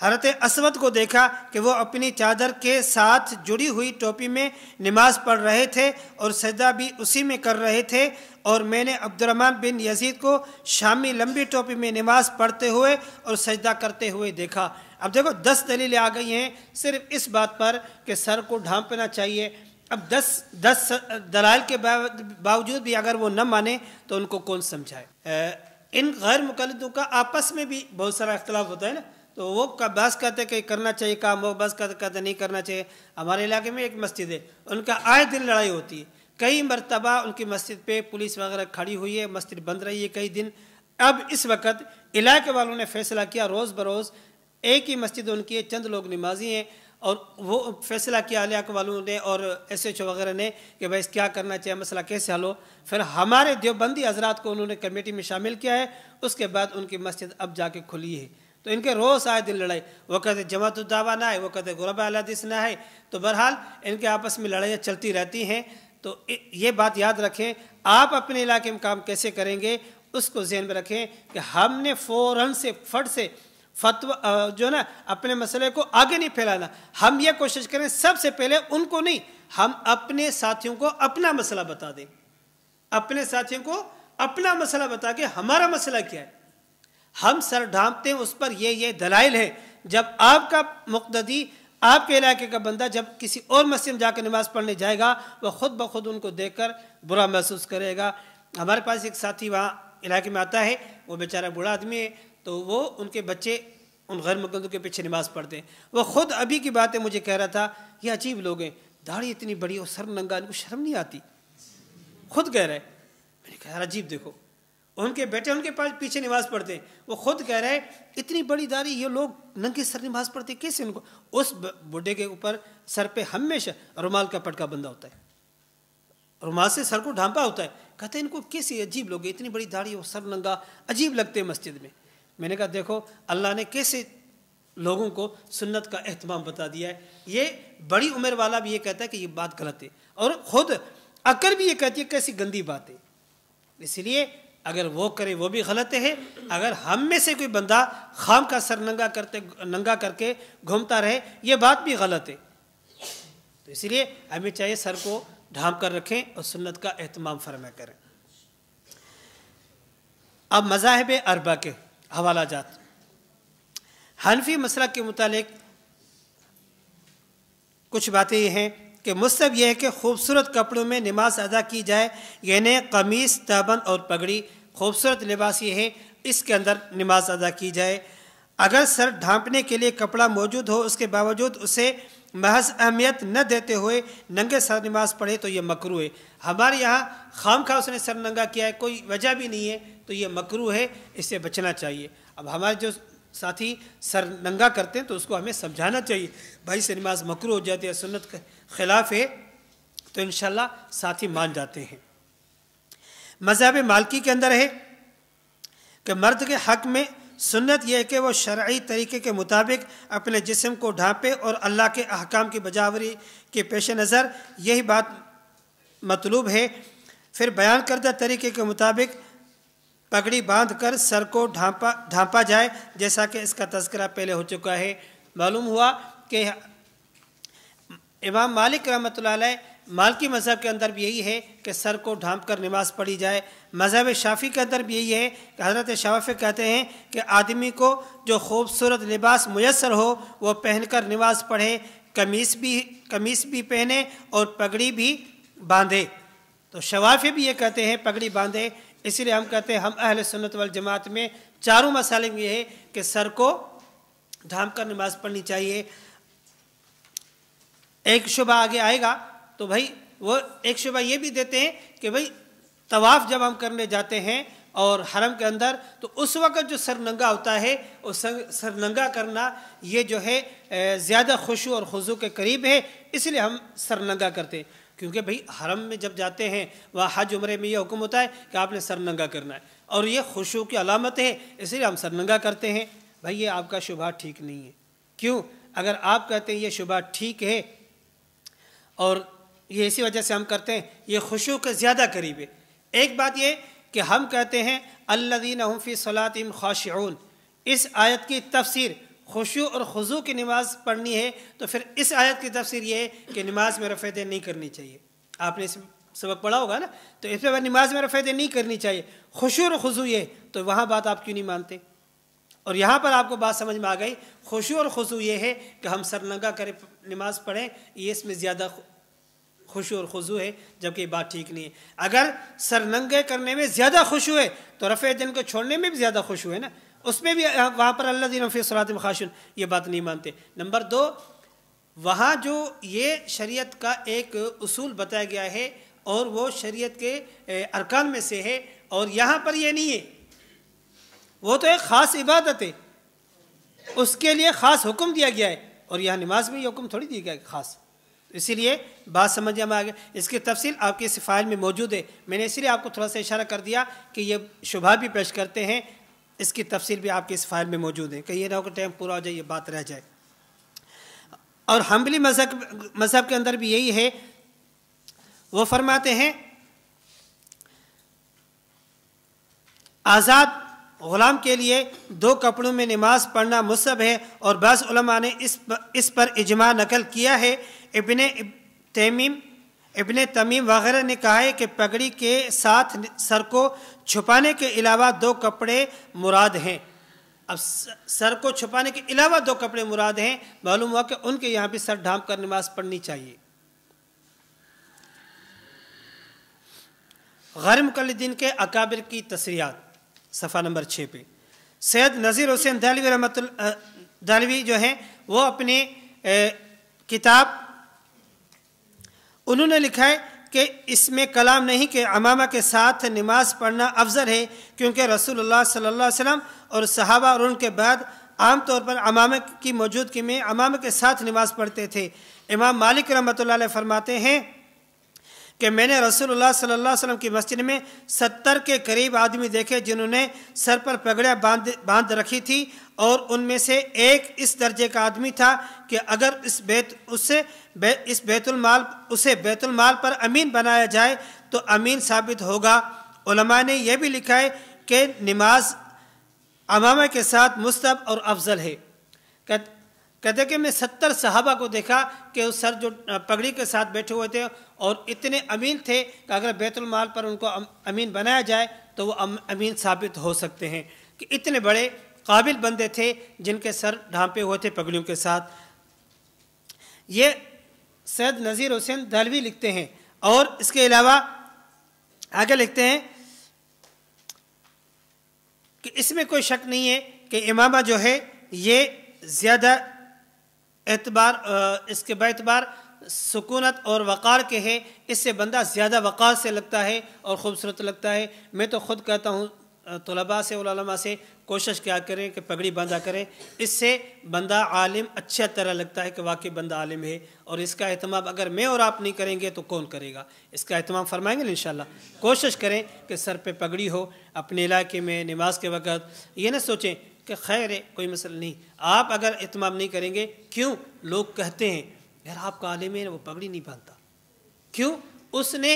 Speaker 1: हरत असवद को देखा कि वो अपनी चादर के साथ जुड़ी हुई टोपी में नमाज पढ़ रहे थे और सजदा भी उसी में कर रहे थे और मैंने अब्दुलरमान बिन यजीद को शामी लंबी टोपी में नमाज पढ़ते हुए और सजदा करते हुए देखा अब देखो दस दलीलें आ गई हैं सिर्फ इस बात पर कि सर को ढांपना चाहिए अब दस दस दलाल के बावजूद भी अगर वो न माने तो उनको कौन समझाए इन गैर मुकलदों का आपस में भी बहुत सारा इख्तलाफ होता है ना तो वो बस कहते कि करना चाहिए काम वो बस कहते कहते नहीं करना चाहिए हमारे इलाके में एक मस्जिद है उनका आए दिन लड़ाई होती है कई मरतबा उनकी मस्जिद पे पुलिस वगैरह खड़ी हुई है मस्जिद बंद रही है कई दिन अब इस वक्त इलाके वालों ने फैसला किया रोज़ बरोज़ एक ही मस्जिद उनकी है चंद लोग नमाजी हैं और वो फैसला किया अलिया वालों ने और एस एच ओ वगैरह ने कि भाई क्या करना चाहिए मसला कैसे हल हो फिर हमारे देवबंदी हजरात को उन्होंने कमेटी में शामिल किया है उसके बाद उनकी मस्जिद अब जाके खुली है तो इनके रोज आए दिन लड़ाई वो कहते उद्दावा ना है वो कहते गुरबा अलादिस ना है तो बहरहाल इनके आपस में लड़ाइयाँ चलती रहती हैं तो ये बात याद रखें आप अपने इलाके में काम कैसे करेंगे उसको जहन में रखें कि हमने फ़ौर से फट से फतवा जो है ना अपने मसले को आगे नहीं फैलाना हम ये कोशिश करें सबसे पहले उनको नहीं हम अपने साथियों को अपना मसला बता दें अपने साथियों को अपना मसला बता के हमारा मसला क्या है हम सर ढांपते हैं उस पर ये ये दलाइल है जब आपका मुक्तदी आपके इलाके का बंदा जब किसी और मस्जिद में जाकर नमाज़ पढ़ने जाएगा वह खुद ब खुद उनको कर बुरा महसूस करेगा हमारे पास एक साथी वहाँ इलाके में आता है वो बेचारा बूढ़ा आदमी है तो वो उनके बच्चे उन गैर मुकदों के पीछे नमाज़ पढ़ते हैं वह ख़ुद अभी की बातें मुझे कह रहा था ये अजीब लोग हैं दाढ़ी इतनी बड़ी और सर नंगा इनको शर्म नहीं आती खुद कह रहे हैं मैंने कहा यार अजीब देखो उनके बेटे उनके पास पीछे नमाज पढ़ते हैं वो खुद कह रहे हैं इतनी बड़ी दाढ़ी ये लोग नंगे सर नमाज पढ़ते कैसे उनको उस बूढ़े के ऊपर सर पे हमेशा रुमाल का पटका बंधा होता है रुमाल से सर को ढांपा होता है कहते हैं इनको कैसे अजीब लोग इतनी बड़ी दाढ़ी और सर नंगा अजीब लगते हैं मस्जिद में मैंने कहा देखो अल्लाह ने कैसे लोगों को सुन्नत का अहतमाम बता दिया है ये बड़ी उम्र वाला भी ये कहता है कि ये बात गलत है और ख़ुद अक्ल भी ये कहती है कैसी गंदी बात है इसलिए अगर वो करे वो भी गलत है अगर हम में से कोई बंदा खाम का सर नंगा करते नंगा करके घूमता रहे ये बात भी गलत है तो इसलिए हमें चाहिए सर को ढांप कर रखें और सुन्नत का अहतमाम फरमा करें अब मजाहब अरबा के हवाला जात हनफी मसला के मुतालिक कुछ बातें ये हैं कि मुस्तब यह है कि खूबसूरत कपड़ों में नमाज अदा की जाए यानी कमीज़ ताबन और पगड़ी खूबसूरत लिबास ये है इसके अंदर नमाज अदा की जाए अगर सर ढांपने के लिए कपड़ा मौजूद हो उसके बावजूद उसे महज अहमियत न देते हुए नंगे सर नमाज पढ़े तो ये मकरू है हमारे यहाँ खाम खा उसने सर नंगा किया है कोई वजह भी नहीं है तो ये मकरू है इससे बचना चाहिए अब हमारे जो साथी सर नंगा करते हैं तो उसको हमें समझाना चाहिए भाई सर नमाज मकरू हो जाती है सुन्नत के खिलाफ है तो इन साथी मान जाते हैं मजहब मालकी के अंदर है कि मर्द के हक में सुन्नत यह है कि वह शर्य तरीके के मुताबिक अपने जिसम को ढांपे और अल्लाह के अहकाम की बजावरी के पेश नज़र यही बात मतलूब है फिर बयान करदा तरीके के मुताबिक पगड़ी बांध कर सर को ढांपा ढांपा जाए जैसा कि इसका तस्करा पहले हो चुका है मालूम हुआ कि इमाम मालिक रहमत मालकी मज़हब के अंदर भी यही है कि सर को ढांप कर नमाज़ पढ़ी जाए मज़हब शाफ़ी के अंदर भी यही है कि हज़रत शवाफ़ कहते हैं कि आदमी को जो खूबसूरत लिबास मैसर हो वह पहन कर नमाज़ पढ़े कमीस भी कमीस भी पहने और पगड़ी भी बांधे तो शवाफ़ी भी ये कहते हैं पगड़ी बांधे इसीलिए हम कहते हैं हम अहल सुन्नत वाल जमात में चारों मसाले में ये है कि सर को ढांप कर नमाज़ पढ़नी चाहिए एक शुबा आगे आएगा तो भाई वो एक शुबा ये भी देते हैं कि भाई तवाफ़ जब हम करने जाते हैं और हरम के अंदर तो उस वक़्त जो सर नंगा होता है वो सर नंगा करना ये जो है ज़्यादा खुशू और खुजू के करीब है इसलिए हम सर नंगा करते हैं क्योंकि भाई हरम में जब जाते हैं वह हज उम्र में यह हुक्म होता है कि आपने सर नंगा करना है और ये खुशू की अलामत है इसलिए हम सर नंगा करते हैं भाई ये आपका शुबा ठीक नहीं है क्यों अगर आप कहते हैं ये शुबा ठीक है और ये इसी वजह से हम करते हैं ये खुशू के ज़्यादा करीब है एक बात ये कि हम कहते हैं अल्लादीन हमफ़ी इम खाशन इस आयत की तफसीर खुशू और खुजू की नमाज़ पढ़नी है तो फिर इस आयत की तफसीर ये है कि नमाज में रफेदे नहीं करनी चाहिए आपने इस सबक पढ़ा होगा ना तो इस पर नमाज में रफ़ेदें नहीं करनी चाहिए खुशु और खुजू ये तो वहाँ बात आप क्यों नहीं मानते और यहाँ पर आपको बात समझ में आ गई खुशू और खुशू ये है कि हम सरनंगा करें नमाज़ पढ़ें ये इसमें ज़्यादा खुश और खुजू है जबकि बात ठीक नहीं है अगर सर नंगे करने में ज़्यादा खुश हुए तो रफ़े दिन को छोड़ने में भी ज़्यादा खुश हुए ना उसमें भी वहाँ पर अल्लाह दिन रफ़ी सलात खाशन ये बात नहीं मानते नंबर दो वहाँ जो ये शरीयत का एक उसूल बताया गया है और वो शरीयत के अरकान में से है और यहाँ पर ये नहीं है वो तो एक ख़ास इबादत है उसके लिए ख़ास हुक्म दिया गया है और यहाँ नमाज में ये हुक्म थोड़ी दिया गया है ख़ास इसीलिए बात समझ में आ गई इसकी तफसील आपके इस फाइल में मौजूद है मैंने इसलिए आपको थोड़ा सा इशारा कर दिया कि ये शुभा भी पेश करते हैं इसकी तफसील भी आपके इस फाइल में मौजूद है कहीं ना हो टाइम पूरा हो जाए ये बात रह जाए और हम्बली मजहब मजहब के अंदर भी यही है वो फरमाते हैं आज़ाद गुलाम के लिए दो कपड़ों में नमाज पढ़ना मुसब है और बस उलमा ने इस पर, इस पर इजमा नकल किया है इबन तमीम इबन तमीम वगैरह ने कहा है कि पगड़ी के साथ सर को छुपाने के अलावा दो कपड़े मुराद हैं अब सर को छुपाने के अलावा दो कपड़े मुराद हैं मालूम हुआ कि उनके यहाँ भी सर ढांप कर नमाज पढ़नी चाहिए गैर मुकलदीन के अकाबिर की तसरियात सफ़ा नंबर छः पे सैद नज़ीर हुसैन दहलवी रहमत दहलवी जो हैं वो अपने किताब उन्होंने लिखा है कि इसमें कलाम नहीं कि अमामा के साथ नमाज पढ़ना अफजल है क्योंकि रसूलुल्लाह सल्लल्लाहु अलैहि वसल्लम और सहाबा और उनके बाद आम तौर पर अमाम की मौजूदगी में अमाम के साथ नमाज पढ़ते थे इमाम मालिक रहमत फरमाते हैं कि मैंने रसूलुल्लाह सल्लल्लाहु अलैहि वसल्लम की मस्जिद में सत्तर के करीब आदमी देखे जिन्होंने सर पर पगड़िया बांध बांध रखी थी और उनमें से एक इस दर्जे का आदमी था कि अगर इस बेत उससे बे, इस बैतुलमाल उसे बैतुलमाल पर अमीन बनाया जाए तो अमीन साबित होगा उलमा ने यह भी लिखा है कि नमाज अमामा के साथ मुस्तब और अफजल है कहते कि मैं सत्तर सहाबा को देखा कि उस सर जो पगड़ी के साथ बैठे हुए थे और इतने अमीन थे कि अगर बैतुलमाल पर उनको अमीन बनाया जाए तो वो अमीन साबित हो सकते हैं कि इतने बड़े काबिल बंदे थे जिनके सर ढांपे हुए थे पगड़ियों के साथ ये सैद नज़ीर हुसैन दलवी लिखते हैं और इसके अलावा आगे लिखते हैं कि इसमें कोई शक नहीं है कि इमामा जो है ये ज़्यादा एतबार इसके बतबार सुकूनत और वक़ार के है इससे बंदा ज़्यादा वक़ार से लगता है और ख़ूबसूरत लगता है मैं तो ख़ुद कहता हूँ तलबा से उलमा से कोशिश क्या करें कि पगड़ी बांधा करें इससे बंदा आलिम अच्छा तरह लगता है कि वाकई बंदा आलिम है और इसका अहतमाम अगर मैं और आप नहीं करेंगे तो कौन करेगा इसका अहतमाम फरमाएंगे इन इन कोशिश करें कि सर पे पगड़ी हो अपने इलाके में नमाज के वक़्त ये ना सोचें कि खैर है कोई मसला नहीं आप अगर इतमाम नहीं करेंगे क्यों लोग कहते हैं यार आपका आलिम है वो पगड़ी नहीं बांधता क्यों उसने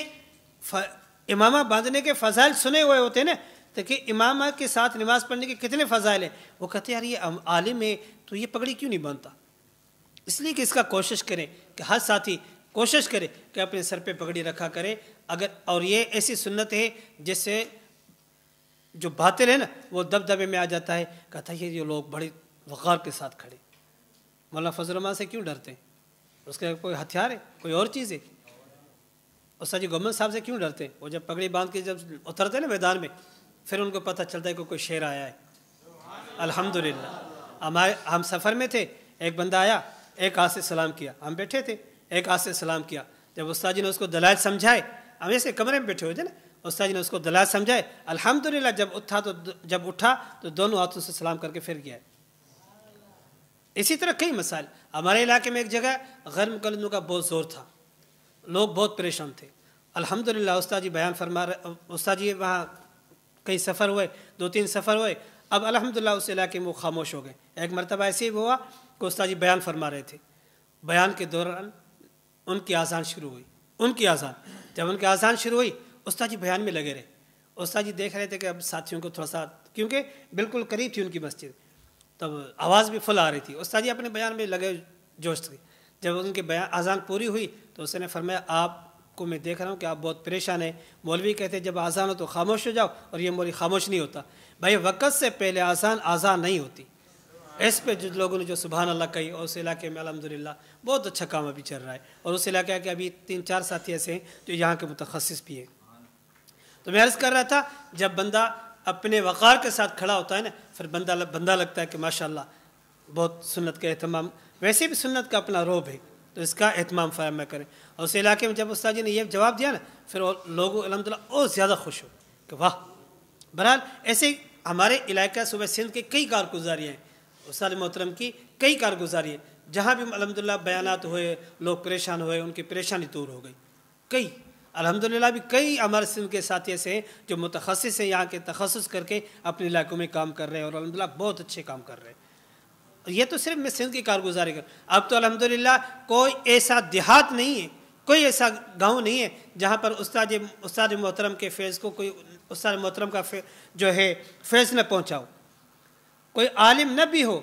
Speaker 1: इमामा बांधने के फ़जाइल सुने हुए होते हैं ना तो कि इमामा के साथ नमाज़ पढ़ने के कितने फ़जाइल हैं वो कहते यार ये आलिम है तो ये पगड़ी क्यों नहीं बांधता इसलिए कि इसका कोशिश करें कि हर साथी कोशिश करें कि अपने सर पे पगड़ी रखा करें अगर और ये ऐसी सुन्नत है जिससे जो बातें है ना वो दबदबे में आ जाता है कहता है ये लोग बड़े वक़ार के साथ खड़े मौलाना फजलमा से क्यों डरते हैं उसके कोई हथियार है कोई और चीज़ है और जी गवर्नमेंट साहब से क्यों डरते हैं वो जब पगड़ी बांध के जब उतरते हैं ना मैदान में फिर उनको पता चलता है कि कोई शेर आया है अल्हम्दुलिल्लाह हमारे हम सफ़र में थे एक बंदा आया एक हाथ से सलाम किया हम बैठे थे एक हाथ से सलाम किया जब उस्ताद जी ने उसको दलाल समझाए हम ऐसे कमरे में बैठे हुए थे ना उस्ताद जी ने उसको दलाल समझाए अल्हम्दुलिल्लाह जब उठा तो जब उठा तो दोनों हाथों से सलाम करके फिर गया इसी तरह कई मसाइल हमारे इलाके में एक जगह गैर मुकदमों का बहुत ज़ोर था लोग बहुत परेशान थे अल्हम्दुलिल्लाह उस्ताद जी बयान फरमा रहे उस्ताद जी वहाँ कई सफ़र हुए दो तीन सफ़र हुए अब अलहमदिल्ला उस इलाके में वो खामोश हो गए एक मरतबा ऐसे ही हुआ कि उस्ताद जी बयान फरमा रहे थे बयान के दौरान उनकी आज़ान शुरू हुई उनकी आज़ान जब उनकी आज़ान शुरू हुई उस्ताद जी बयान में लगे रहे उस्ताद जी देख रहे थे कि अब साथियों को थोड़ा सा क्योंकि बिल्कुल करीब थी उनकी मस्जिद तब आवाज़ भी फुल आ रही थी उस्ताद जी अपने बयान में लगे जोश थे जब उनके बयान अजान पूरी हुई तो उसने फरमाया आपको मैं देख रहा हूँ कि आप बहुत परेशान हैं मौलवी कहते जब आज़ान हो तो खामोश हो जाओ और ये मौलवी खामोश नहीं होता भाई वक़्त से पहले आज़ान आज़ान नहीं होती इस पे जो लोगों ने जो सुबह अल्लाह कही और उस इलाके में अलहमदिल्ला बहुत अच्छा काम अभी चल रहा है और उस इलाके के अभी तीन चार साथी ऐसे हैं जो यहाँ के मुतखस भी हैं तो मैं अर्ज़ कर रहा था जब बंदा अपने वक़ार के साथ खड़ा होता है ना फिर बंदा बंदा लगता है कि माशाल्लाह बहुत सुन्नत का अहतमाम वैसे भी सुन्नत का अपना रोब है तो इसका अहतमाम फराम करें और उस इलाके में जब उस्ताद जी ने यह जवाब दिया ना फिर और लोग अलहमदिल्ला और ज़्यादा खुश हो कि वाह बहरहाल ऐसे हमारे इलाके सुबह सिंध के कई कारगुजारियाँ हैं उस्ताद मोहतरम की कई कारगुजारियाँ जहाँ भी अलहमदिल्ला बयान हुए लोग परेशान हुए उनकी परेशानी दूर हो गई कई अलहमदिल्ला भी कई हमारे सिंध के साथी ऐसे हैं जो मुतखस हैं यहाँ के तखसस करके अपने इलाकों में काम कर रहे हैं और अलहमदिल्ला बहुत अच्छे काम कर रहे हैं ये तो सिर्फ मैं सिंध की कारगुजारी कर अब तो अलहमदिल्ला कोई ऐसा देहात नहीं है कोई ऐसा गांव नहीं है जहाँ पर उस्ताद उस्ताद मोहतरम के फैज़ को कोई उस्ताद मोहतरम का जो है फैज़ न पहुँचाओ कोई आलिम न भी हो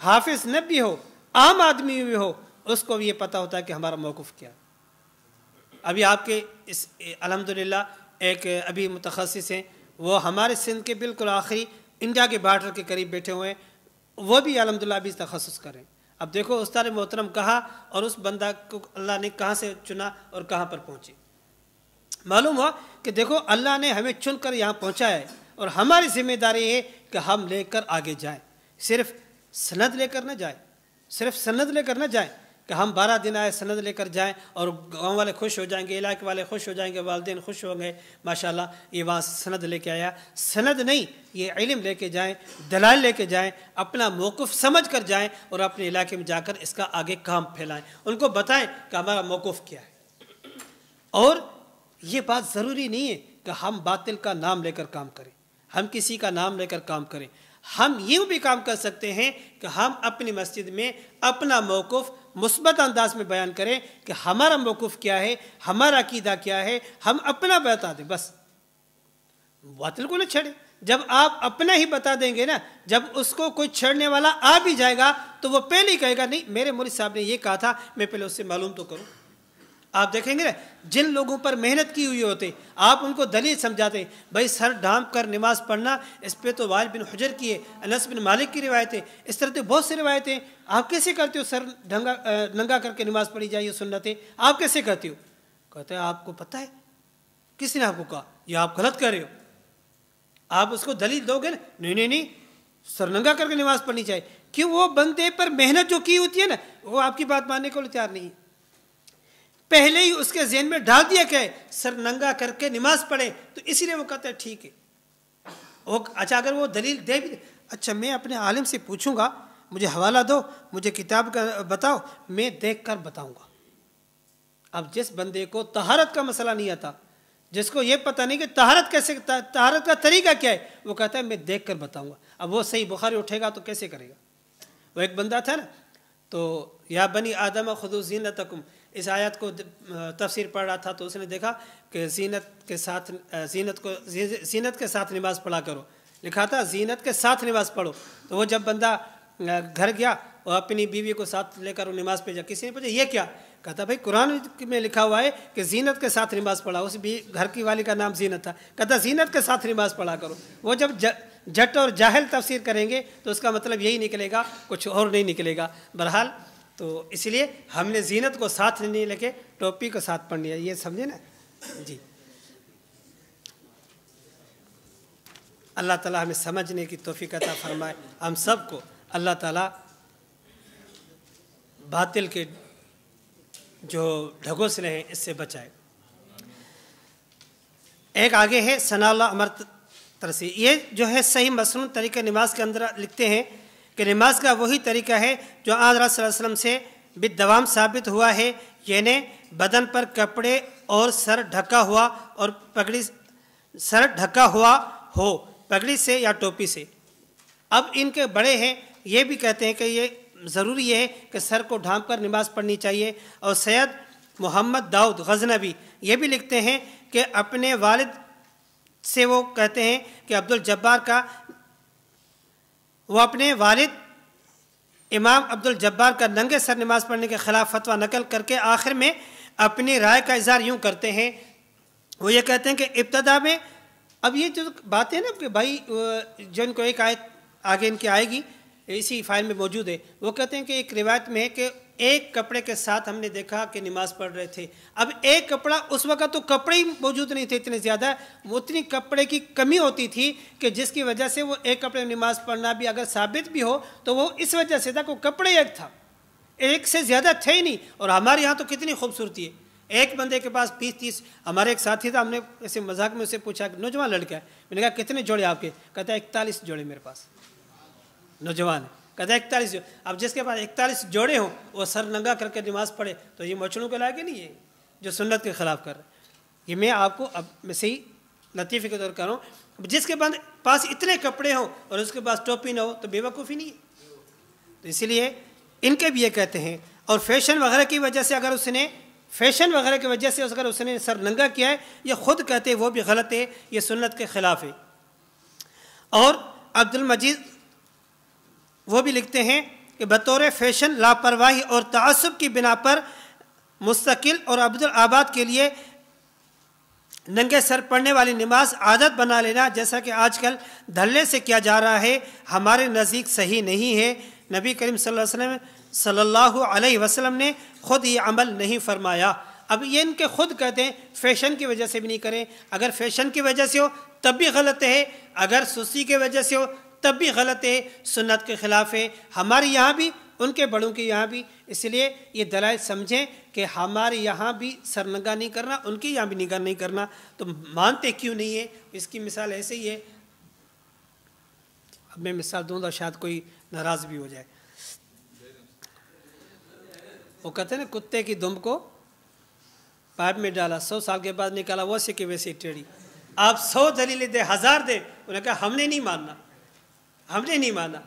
Speaker 1: हाफिज न भी हो आम आदमी भी हो उसको भी ये पता होता है कि हमारा मौकुफ़ क्या है अभी आपके इस अलहमदिल्ला एक अभी मुतखसिस हैं वो हमारे सिंध के बिल्कुल आखिरी इंडिया के बार्डर के करीब बैठे हुए हैं वो भी अलहमदिल्ला अभी तखसस करें अब देखो उस्ताद मोहतरम कहा और उस बंदा को अल्लाह ने कहाँ से चुना और कहाँ पर पहुँचे मालूम हुआ कि देखो अल्लाह ने हमें चुन कर यहाँ पहुँचा है और हमारी जिम्मेदारी है कि हम लेकर आगे जाएँ सिर्फ सनद लेकर न जाए सिर्फ सनद लेकर ना जाए कि हम बारह दिन आए सनद लेकर जाएं और गांव वाले खुश हो जाएंगे इलाके वाले खुश हो जाएंगे वालदे खुश होंगे माशाल्लाह ये वहाँ सनद लेके आया सनद नहीं ये इलम लेके जाएं दलाल लेके जाएं अपना मौक़ समझ कर जाएँ और अपने इलाके में जाकर इसका आगे काम फैलाएँ उनको बताएँ कि हमारा मौक़ क्या है और ये बात ज़रूरी नहीं है कि हम बातिल का नाम लेकर काम करें हम किसी का नाम लेकर काम करें हम यूँ भी काम कर सकते हैं कि हम अपनी मस्जिद में अपना मौक़ मुस्बत अंदाज में बयान करें कि हमारा मौकुफ़ क्या है हमारा अकीदा क्या है हम अपना बता दें बस बातिल को ना छेड़े जब आप अपना ही बता देंगे ना जब उसको कोई छेड़ने वाला आ भी जाएगा तो वो पहले ही कहेगा नहीं मेरे मुल्क साहब ने ये कहा था मैं पहले उससे मालूम तो करूँ आप देखेंगे ना जिन लोगों पर मेहनत की हुई होते आप उनको दलील समझाते भाई सर ढांप कर नमाज पढ़ना इस पर तो वाज बिन हजर की है अनस बिन मालिक की रिवायतें इस तरह तो बहुत सी रिवायतें आप कैसे करते हो सर ढंगा नंगा करके नमाज पढ़ी जाइए सुन्नतें आप कैसे करते हो कहते हैं आपको पता है किसने आपको कहा यह आप गलत कर रहे हो आप उसको दलील दोगे ना नहीं नहीं नहीं नंगा करके नमाज पढ़नी चाहिए क्यों वो बंदे पर मेहनत जो की होती है ना वो आपकी बात मानने को तैयार नहीं पहले ही उसके जेन में डाल दिया गया सर नंगा करके नमाज पढ़े तो इसीलिए वो कहता है ठीक है वो अच्छा अगर वो दलील दे भी अच्छा मैं अपने आलिम से पूछूंगा मुझे हवाला दो मुझे किताब का बताओ मैं देख कर बताऊँगा अब जिस बंदे को तहारत का मसला नहीं आता जिसको ये पता नहीं कि तहारत कैसे तहारत का तरीका क्या है वो कहता है मैं देख कर बताऊँगा अब वो सही बुखारी उठेगा तो कैसे करेगा वो एक बंदा था ना तो या बनी आदम जीन तकुम इस आयत को तफसीर पढ़ रहा था तो उसने देखा कि जीनत के साथ जीनत को जीनत के साथ नमाज़ पढ़ा करो लिखा था जीनत के साथ नमाज़ पढ़ो तो वो जब बंदा घर गया और अपनी बीवी को साथ लेकर वो नमाज पे जा किसी ने पूछा ये क्या कहता भाई कुरान में लिखा हुआ है कि जीनत के साथ नमाज पढ़ा उस भी घर की वाली का नाम जीनत था कहता जीनत के साथ नमाज पढ़ा करो वो जब ज, जट और जाहल तफसीर करेंगे तो उसका मतलब यही निकलेगा कुछ और नहीं निकलेगा बहरहाल तो इसलिए हमने जीनत को साथ नहीं लेके टोपी को साथ पढ़ लिया ये समझे ना जी अल्लाह ताला हमें समझने की तोफ़ी अता फरमाए हम सबको अल्लाह ताला बातिल के जो ढगोस रहे हैं इससे बचाए एक आगे है सनाला अमर तरसी ये जो है सही मसनू तरीक़े नमाज के अंदर लिखते हैं कि नमाज का वही तरीका है जो आज वसल्लम से बिदवाम साबित हुआ है यानी बदन पर कपड़े और सर ढका हुआ और पगड़ी सर ढका हुआ हो पगड़ी से या टोपी से अब इनके बड़े हैं ये भी कहते हैं कि ये ज़रूरी है कि सर को ढांप कर नमाज़ पढ़नी चाहिए और सैयद मोहम्मद दाऊद गजनबी ये भी लिखते हैं कि अपने वालिद से वो कहते हैं कि अब्दुल जब्बार का वो अपने वालिद इमाम अब्दुल जब्बार का नंगे सर नमाज पढ़ने के ख़िलाफ़ फतवा नकल करके आखिर में अपनी राय का इजहार यूँ करते हैं वो ये कहते हैं कि इब्तदा में अब ये जो बात है ना कि भाई जो इनको एक आयत आगे इनकी आएगी इसी फाइल में मौजूद है वो कहते हैं कि एक रिवायत में है कि एक कपड़े के साथ हमने देखा कि नमाज पढ़ रहे थे अब एक कपड़ा उस वक्त तो कपड़े ही मौजूद नहीं थे इतने ज़्यादा वो उतनी कपड़े की कमी होती थी कि जिसकी वजह से वो एक कपड़े में नमाज पढ़ना भी अगर साबित भी हो तो वो इस वजह से था कि कपड़े एक था एक से ज़्यादा थे ही नहीं और हमारे यहाँ तो कितनी खूबसूरती है एक बंदे के पास बीस तीस हमारे एक साथी था हमने ऐसे मजाक में उसे पूछा नौजवान लड़का है मैंने कहा कितने जोड़े आपके कहता है इकतालीस जोड़े मेरे पास नौजवान कहते हैं इकतालीस अब जिसके पास इकतालीस जोड़े हों वो सर नंगा करके नमाज पढ़े तो ये मछलू के लायक नहीं है जो सुन्नत के ख़िलाफ़ कर रहे ये मैं आपको अब मैं सही लतीफ़े के तौर कर रहा हूँ जिसके पास पास इतने कपड़े हों और उसके पास टोपी ना हो तो बेवकूफ़ी नहीं है तो इसीलिए इनके भी ये कहते हैं और फैशन वगैरह की वजह से अगर उसने फैशन वगैरह की वजह से अगर उसने सर नंगा किया है ये खुद कहते वो भी गलत है ये सुन्नत के ख़िलाफ़ है और अब्दुल मजीद वो भी लिखते हैं कि बतौर फैशन लापरवाही और तसब की बिना पर मुस्तकिल और अब्दुल आबाद के लिए नंगे सर पढ़ने वाली नमाज आदत बना लेना जैसा कि आजकल धल्ले से किया जा रहा है हमारे नज़दीक सही नहीं है नबी करीम वसल्लम सल्लल्लाहु अलैहि वसल्लम ने ख़ुद ये अमल नहीं फरमाया अब ये इनके खुद कहते हैं फैशन की वजह से भी नहीं करें अगर फैशन की वजह से हो तब भी गलत है अगर सुस्ती की वजह से हो तब भी गलत है सुन्नत के ख़िलाफ़ है हमारे यहाँ भी उनके बड़ों के यहाँ भी इसलिए ये दलाल समझें कि हमारे यहाँ भी सरनगा नहीं करना उनके यहाँ भी निगाह नहीं करना तो मानते क्यों नहीं है इसकी मिसाल ऐसे ही है अब मैं मिसाल दूँगा शायद कोई नाराज़ भी हो जाए वो कहते हैं ना कुत्ते की दुम को पाइप में डाला सौ साल के बाद निकाला वैसे के वैसे टेढ़ी आप सौ दलीलें दे हज़ार दे उन्हें कहा हमने नहीं मानना हमने नहीं माना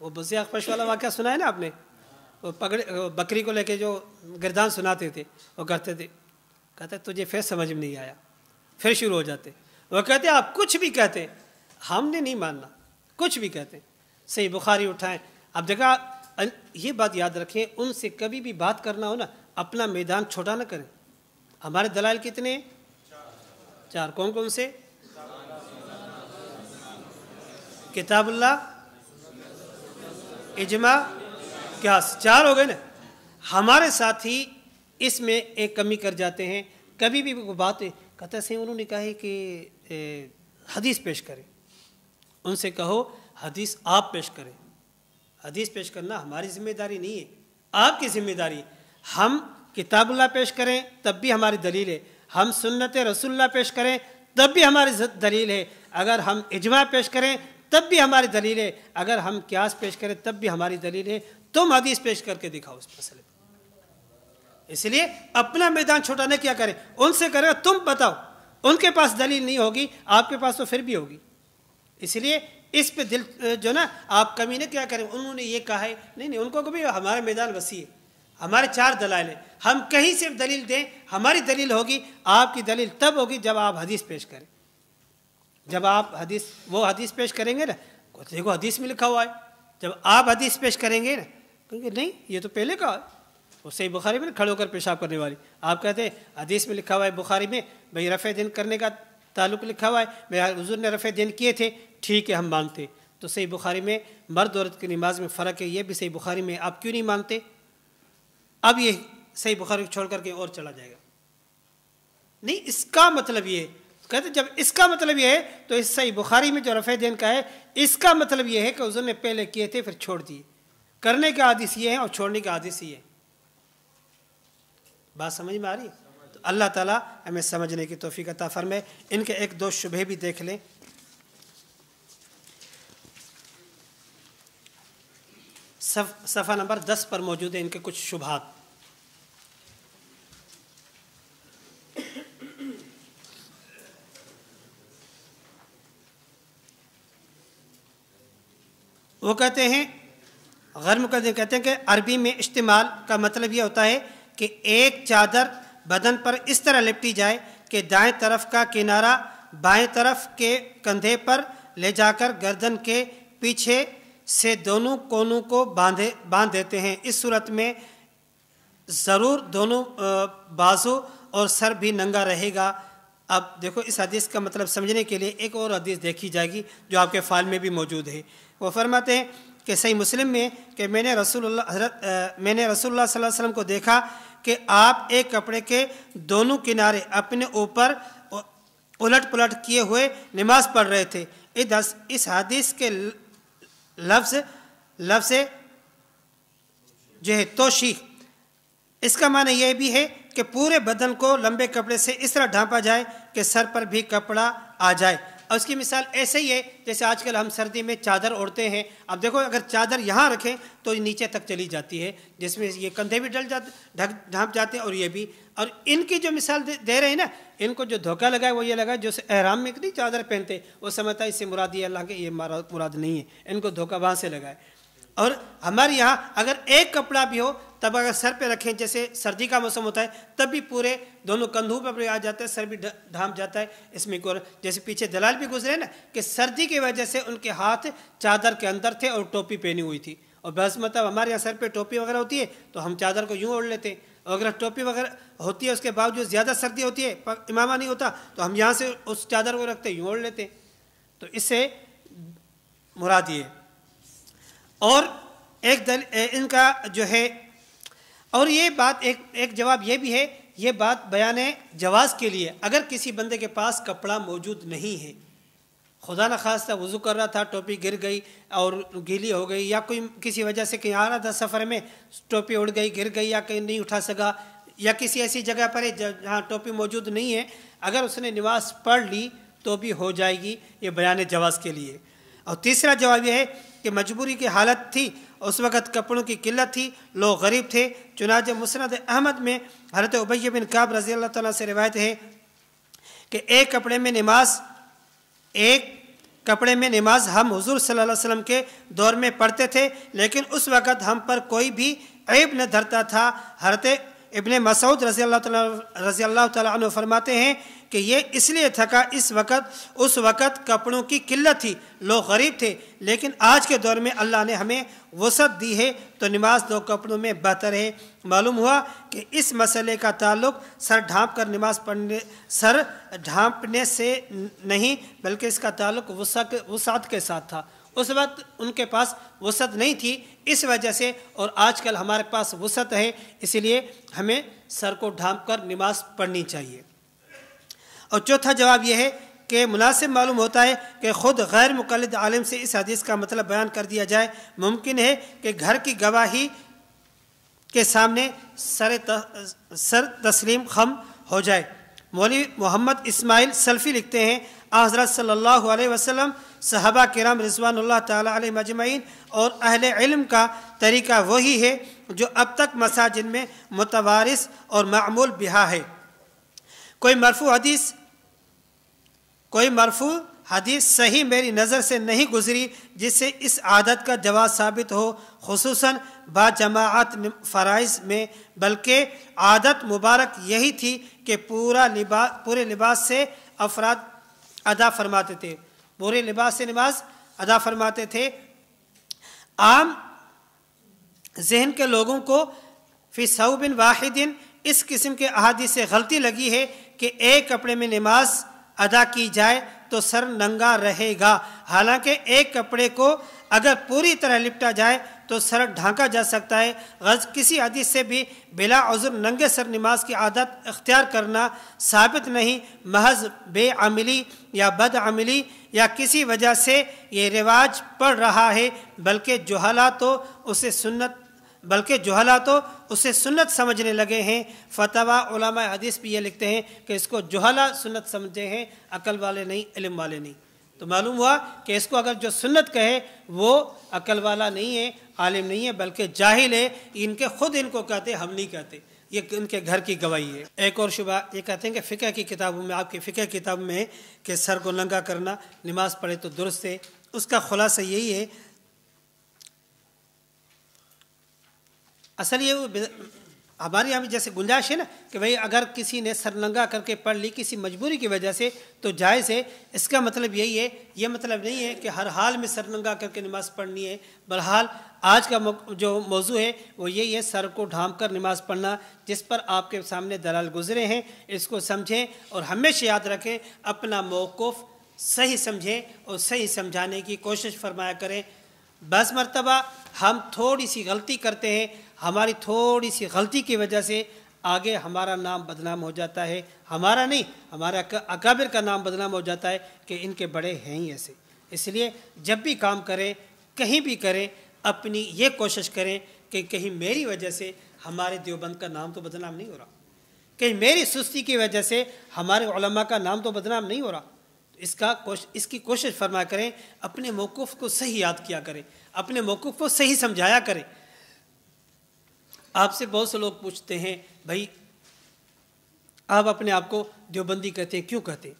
Speaker 1: वो बसे अखपश वाला वाक्य सुना है ना आपने वो पकड़े बकरी को लेके जो गिरदान सुनाते थे वो कहते थे कहते तुझे फिर समझ में नहीं आया फिर शुरू हो जाते वो कहते आप कुछ भी कहते हमने नहीं मानना कुछ भी कहते सही बुखारी उठाएं अब देखा ये बात याद रखें उनसे कभी भी बात करना हो ना अपना मैदान छोटा ना करें हमारे दलाल कितने चार कौन कौन से किताबुल्ला इजमा क्या चार हो गए ना हमारे साथी इसमें एक कमी कर जाते हैं कभी भी वो बात कहते से उन्होंने कहा है कि हदीस पेश करें उनसे कहो हदीस आप पेश करें हदीस पेश करना हमारी जिम्मेदारी नहीं है आपकी जिम्मेदारी हम किताबुल्ला पेश करें तब भी हमारी दलील है हम सुन्नत रसुल्ला पेश करें तब भी हमारी दलील है अगर हम इजमा पेश करें तब भी हमारी दलील है अगर हम क्यास पेश करें तब भी हमारी दलील है तुम हदीस पेश करके दिखाओ उस मसले पर इसलिए अपना मैदान छोटा नहीं क्या करें उनसे करें तुम बताओ उनके पास दलील नहीं होगी आपके पास तो फिर भी होगी इसलिए इस पे दिल जो ना आप कमी ने क्या करें उन्होंने ये कहा है नहीं नहीं उनको कभी हमारा मैदान वसी है हमारे चार दलाल हैं हम कहीं से दलील दें हमारी दलील होगी आपकी दलील तब होगी जब आप हदीस पेश करें जब आप हदीस वो हदीस पेश करेंगे ना देखो हदीस में लिखा हुआ है जब आप हदीस पेश करेंगे ना क्योंकि नहीं ये तो पहले का सही बुखारी में खड़े होकर पेशाब करने वाली आप कहते हैं हदीस में लिखा हुआ है बुखारी में भाई रफ़ दिन करने का ताल्लुक लिखा हुआ है मेरा हजूर ने रफ़ दिन किए थे ठीक है हम मानते तो सही बुखारी में मर्द औरत की नमाज में फ़र्क है ये भी सही बुखारी में आप क्यों नहीं मानते अब ये सही बुखारी छोड़ करके और चला जाएगा नहीं इसका मतलब ये तो कहते जब इसका मतलब यह है तो इस सही बुखारी में जो रफे दिन का है इसका मतलब यह है कि उसने ने पहले किए थे फिर छोड़ दिए करने के आदेश ये हैं और छोड़ने के आदेश ये बात समझ में आ रही तो अल्लाह ताला हमें समझने की तोफ़ी का में इनके एक दो शुभे भी देख लें सफ़ा नंबर दस पर मौजूद है इनके कुछ शुभात वो कहते हैं गैर मुकदम कहते हैं कि अरबी में इस्तेमाल का मतलब यह होता है कि एक चादर बदन पर इस तरह लिपटी जाए कि दाएं तरफ का किनारा बाएं तरफ के कंधे पर ले जाकर गर्दन के पीछे से दोनों कोनों को बांधे बांध देते हैं इस सूरत में ज़रूर दोनों बाजू और सर भी नंगा रहेगा अब देखो इस हदीस का मतलब समझने के लिए एक और हदीस देखी जाएगी जो आपके फाइल में भी मौजूद है वो फरमाते हैं कि सही मुस्लिम में कि मैंने रसूल हजरत मैंने रसूलुल्लाह वसलम को देखा कि आप एक कपड़े के दोनों किनारे अपने ऊपर उलट पुलट किए हुए नमाज पढ़ रहे थे इस इस हदीस के लफ्ज़ लफ्ज़ जो है तोशी इसका माना यह भी है कि पूरे बदन को लंबे कपड़े से इस तरह ढांपा जाए कि सर पर भी कपड़ा आ जाए और इसकी मिसाल ऐसे ही है जैसे आजकल हम सर्दी में चादर ओढ़ते हैं अब देखो अगर चादर यहाँ रखें तो नीचे तक चली जाती है जिसमें ये कंधे भी डल जाते ढक ढाँप जाते हैं और ये भी और इनकी जो मिसाल दे, दे रहे हैं ना इनको जो धोखा लगा है वो ये लगा जो अहराम में इतनी चादर पहनते वो समझता है इससे मुराद ये अल्लाह के ये मुराद नहीं है इनको धोखा वहाँ से लगाए और हमारे यहाँ अगर एक कपड़ा भी हो तब अगर सर पे रखें जैसे सर्दी का मौसम होता है तब भी पूरे दोनों कंधों पर आ जाता है सर भी ढाम जाता है इसमें को जैसे पीछे दलाल भी गुजरे ना कि सर्दी की वजह से उनके हाथ चादर के अंदर थे और टोपी पहनी हुई थी और बस मतलब हमारे यहाँ सर पे टोपी वगैरह होती है तो हम चादर को यूँ ओढ़ लेते हैं और अगर टोपी वगैरह होती है उसके बावजूद ज़्यादा सर्दी होती है पर इमामा नहीं होता तो हम यहाँ से उस चादर को रखते यूँ ओढ़ लेते तो इससे मुराद ये और एक दल इनका जो है और ये बात एक एक जवाब ये भी है ये बात बयान जवाज़ के लिए अगर किसी बंदे के पास कपड़ा मौजूद नहीं है खुदा न खास था वज़ू कर रहा था टोपी गिर गई और गीली हो गई या कोई किसी वजह से कहीं आ रहा था सफ़र में टोपी उड़ गई गिर गई या कहीं नहीं उठा सका या किसी ऐसी जगह पर है जहाँ टोपी मौजूद नहीं है अगर उसने नमाज पढ़ ली तो भी हो जाएगी ये बयान जवाज़ के लिए और तीसरा जवाब यह है कि मजबूरी की हालत थी उस वक़्त कपड़ों की किल्लत थी लोग गरीब थे चुनाच मुसरत अहमद में हरत उबैय बिन काब रज़ी अल्लाह तला से रिवायत है कि एक कपड़े में नमाज एक कपड़े में नमाज हम हुजूर सल्लल्लाहु अलैहि वसल्लम के दौर में पढ़ते थे लेकिन उस वक़्त हम पर कोई भी ऐब न धरता था हरते इबन मसूद रज़ी अल्लाह रज़ी अल्लाह तरमाते हैं कि ये इसलिए थका इस वक्त उस वक़्त कपड़ों की किल्लत थी लोग गरीब थे लेकिन आज के दौर में अल्लाह ने हमें वसत दी है तो नमाज दो कपड़ों में बेहतर है मालूम हुआ कि इस मसले का ताल्लुक सर ढाँप कर नमाज पढ़ने सर ढाँपने से नहीं बल्कि इसका ताल्लुक वसात के साथ था उस वक्त उनके पास वसत नहीं थी इस वजह से और आजकल हमारे पास वसत है इसलिए हमें सर को ढांप कर नमाज पढ़नी चाहिए और चौथा जवाब यह है कि मुनासिब मालूम होता है कि ख़ुद गैर मुकलद आलम से इस हदीस का मतलब बयान कर दिया जाए मुमकिन है कि घर की गवाही के सामने सर त, सर तस्लीम खम हो जाए मौली मोहम्मद इस्माइल सल्फ़ी लिखते हैं आजरत सल्लल्लाहु अलैहि वसल्लम सहाबा कराम रजवानल्ला ताली और अहल इल्म का तरीका वही है जो अब तक मसाजिन में मुतवारस और मामूल बिहा है कोई मरफू हदीस कोई मरफू हदीस सही मेरी नज़र से नहीं गुजरी जिससे इस आदत का जवाब साबित हो खूस बाजमात फ़राइज में बल्कि आदत मुबारक यही थी कि पूरा लिबा पूरे लिबास से अफराद अदा फरमाते थे पूरे लिबास से नमाज अदा फरमाते थे आम जहन के लोगों को फ़िसबिन वाहिदिन इस किस्म के अहादी से गलती लगी है कि एक कपड़े में नमाज़ अदा की जाए तो सर नंगा रहेगा हालांकि एक कपड़े को अगर पूरी तरह लिपटा जाए तो सर ढांका जा सकता है गज़ किसी हदीस से भी बिला उज़र नंगे सर नमाज की आदत अख्तियार करना साबित नहीं महज बेअमली या बदअमली या किसी वजह से ये रिवाज पड़ रहा है बल्कि जो हालात तो उसे सुन्नत बल्कि जहला तो उसे सुन्नत समझने लगे हैं फतवा उलामा हदीस भी ये लिखते हैं कि इसको जहला सुन्नत समझे हैं अकल वाले नहीं इलम वाले नहीं तो मालूम हुआ कि इसको अगर जो सुन्नत कहे वो अकल वाला नहीं है आलिम नहीं है बल्कि जाहिल है इनके खुद इनको कहते हम नहीं कहते ये इनके घर की गवाही है एक और शुबा ये कहते हैं कि फ़िक्र की किताबों में आपकी फ़िक्र किताब में कि सर को नंगा करना नमाज़ पढ़े तो दुरुस्त है उसका खुलासा यही है असल ये हमारे यहाँ भी जैसे गुंजाइश है ना कि भाई अगर किसी ने सरलंगा करके पढ़ ली किसी मजबूरी की वजह से तो जायज़ है इसका मतलब यही है ये मतलब नहीं है कि हर हाल में सरलंगा करके नमाज़ पढ़नी है बहरहाल आज का जो मौजू है वो यही है सर को ढाम कर नमाज़ पढ़ना जिस पर आपके सामने दलाल गुजरे हैं इसको समझें और हमेशा याद रखें अपना मौक़ सही समझें और सही समझाने की कोशिश फरमाया करें बस मरतबा हम थोड़ी सी गलती करते हैं हमारी थोड़ी सी गलती की वजह से आगे हमारा नाम बदनाम हो जाता है हमारा नहीं हमारा अकाबिर का नाम बदनाम हो जाता है कि इनके बड़े हैं ही ऐसे इसलिए जब भी काम करें कहीं भी करें अपनी ये कोशिश करें कि कहीं मेरी वजह से हमारे देवबंद का नाम तो बदनाम नहीं हो रहा कहीं मेरी सुस्ती की वजह से हमारे उलमा का नाम तो बदनाम नहीं हो रहा इसका कोश इसकी कोशिश फरमा करें अपने मौक़ को सही याद किया करें अपने मौक़ को सही समझाया करें आपसे बहुत से लोग पूछते हैं भाई आप अपने आप को देवबंदी कहते हैं क्यों कहते हैं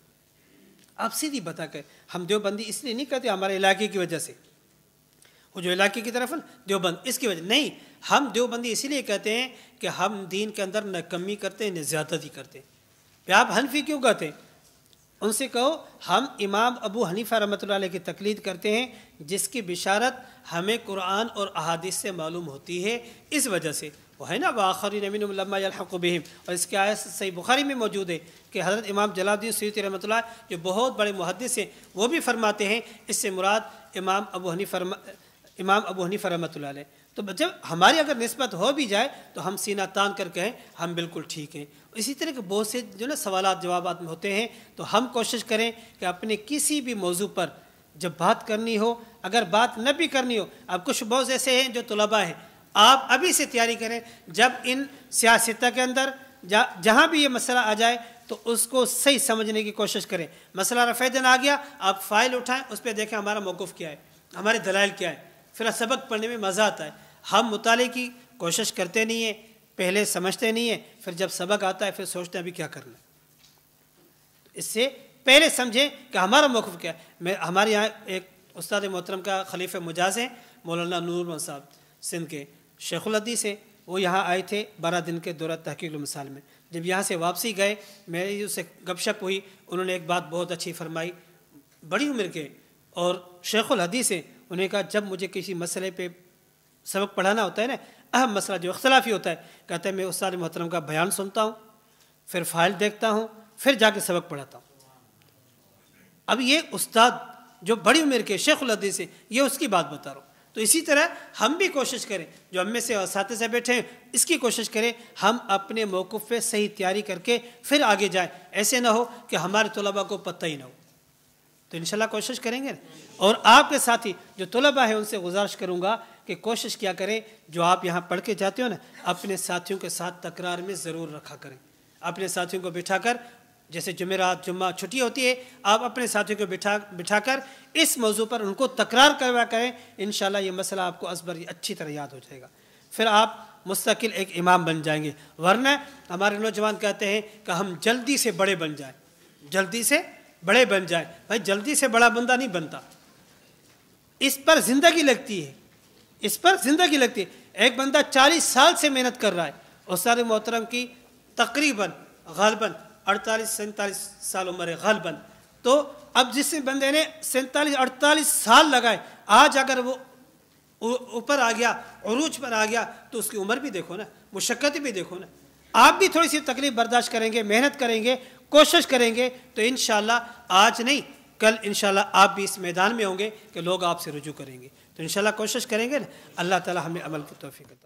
Speaker 1: आप सीधी बता कर हम देवबंदी इसलिए नहीं कहते हमारे इलाके की वजह से वो जो इलाके की तरफ है देवबंद इसकी वजह नहीं हम देवबंदी इसीलिए कहते हैं कि हम दीन के अंदर न कमी करते न ही करते हैं आप हनफी क्यों कहते हैं उनसे कहो हम इमाम अबू हनीफा रमत की तकलीद करते हैं जिसकी बिशारत हमें कुरान और अहादिस से मालूम होती है इस वजह से वो है ना वाखरीन नबीन यलहक़बिम और इसके आय सही बुखारी में मौजूद है कि हज़रत इमाम जलाउद्दीन सैद रहमत जो बहुत बड़े मुहदस हैं वो भी फरमाते हैं इससे मुराद इमाम अबू हनी फरमा इमाम अबू हनी फरमत तो जब हमारी अगर नस्बत हो भी जाए तो हम सीना तान कर कहें हम बिल्कुल ठीक हैं इसी तरह के बहुत से जो ना सवाल जवाब होते हैं तो हम कोशिश करें कि अपने किसी भी मौजू पर जब बात करनी हो अगर बात न भी करनी हो अब कुछ बहुत ऐसे हैं जो तलबा हैं आप अभी से तैयारी करें जब इन सियासत के अंदर जहाँ भी ये मसला आ जाए तो उसको सही समझने की कोशिश करें मसला रफेदन आ गया आप फ़ाइल उठाएं उस पर देखें हमारा मौक़ क्या है हमारे दलाइल क्या है फिर सबक पढ़ने में मज़ा आता है हम मुताले की कोशिश करते नहीं हैं पहले समझते नहीं हैं फिर जब सबक आता है फिर सोचते हैं अभी क्या करना इससे पहले समझें कि हमारा मौक़ क्या है मैं हमारे यहाँ एक उस्ताद मोहतरम का खलीफ मुजाज हैं मौलाना नूरमन साहब सिंध के शेखुलदी से वो यहाँ आए थे बारह दिन के दौरान तहकील मिसाल में जब यहाँ से वापसी गए मेरी उससे गपशप हुई उन्होंने एक बात बहुत अच्छी फरमाई बड़ी उम्र के और शेखुल हदीस से उन्हें कहा जब मुझे किसी मसले पे सबक पढ़ाना होता है ना अहम मसला जो अख्तलाफी होता है कहते हैं मैं उस सारे मोहतरम का बयान सुनता हूँ फिर फाइल देखता हूँ फिर जाके सबक पढ़ाता हूँ अब ये उस्ताद जो बड़ी उम्र के शेखुल हदीस हैं ये उसकी बात बता रहा हूँ तो इसी तरह हम भी कोशिश करें जो हम में से साथ से बैठे हैं इसकी कोशिश करें हम अपने मौक़ पे सही तैयारी करके फिर आगे जाएं ऐसे ना हो कि हमारे तलबा को पता ही ना हो तो शाला कोशिश करेंगे ना? और आपके ही जो तलबा है उनसे गुजारिश करूँगा कि कोशिश क्या करें जो आप यहाँ पढ़ के जाते हो ना अपने साथियों के साथ तकरार में ज़रूर रखा करें अपने साथियों को बिठाकर जैसे जुमेरात जुम्मा छुट्टी होती है आप अपने साथियों को बिठा बिठा कर इस मौजू पर उनको तकरार करवा करें इन ये मसला आपको असबर अच्छी तरह याद हो जाएगा फिर आप मुस्तकिल एक इमाम बन जाएंगे वरना हमारे नौजवान कहते हैं कि हम जल्दी से बड़े बन जाए जल्दी से बड़े बन जाए भाई जल्दी से बड़ा बंदा नहीं बनता इस पर ज़िंदगी लगती है इस पर ज़िंदगी लगती है एक बंदा चालीस साल से मेहनत कर रहा है और सारे मोहतरम की तकरीबन गलबन अड़तालीस सैंतालीस साल उम्र है गलबन तो अब जिस बंदे ने सैंतालीस अड़तालीस साल लगाए आज अगर वो ऊपर आ गया अरूज पर आ गया तो उसकी उम्र भी देखो ना मुशक्क़त भी देखो ना आप भी थोड़ी सी तकलीफ बर्दाश्त करेंगे मेहनत करेंगे कोशिश करेंगे तो इन आज नहीं कल इन आप भी इस मैदान में होंगे कि लोग आपसे रुजू करेंगे तो इन कोशिश करेंगे ना अल्लाह ताली हमें अमल की तोफ़ी करता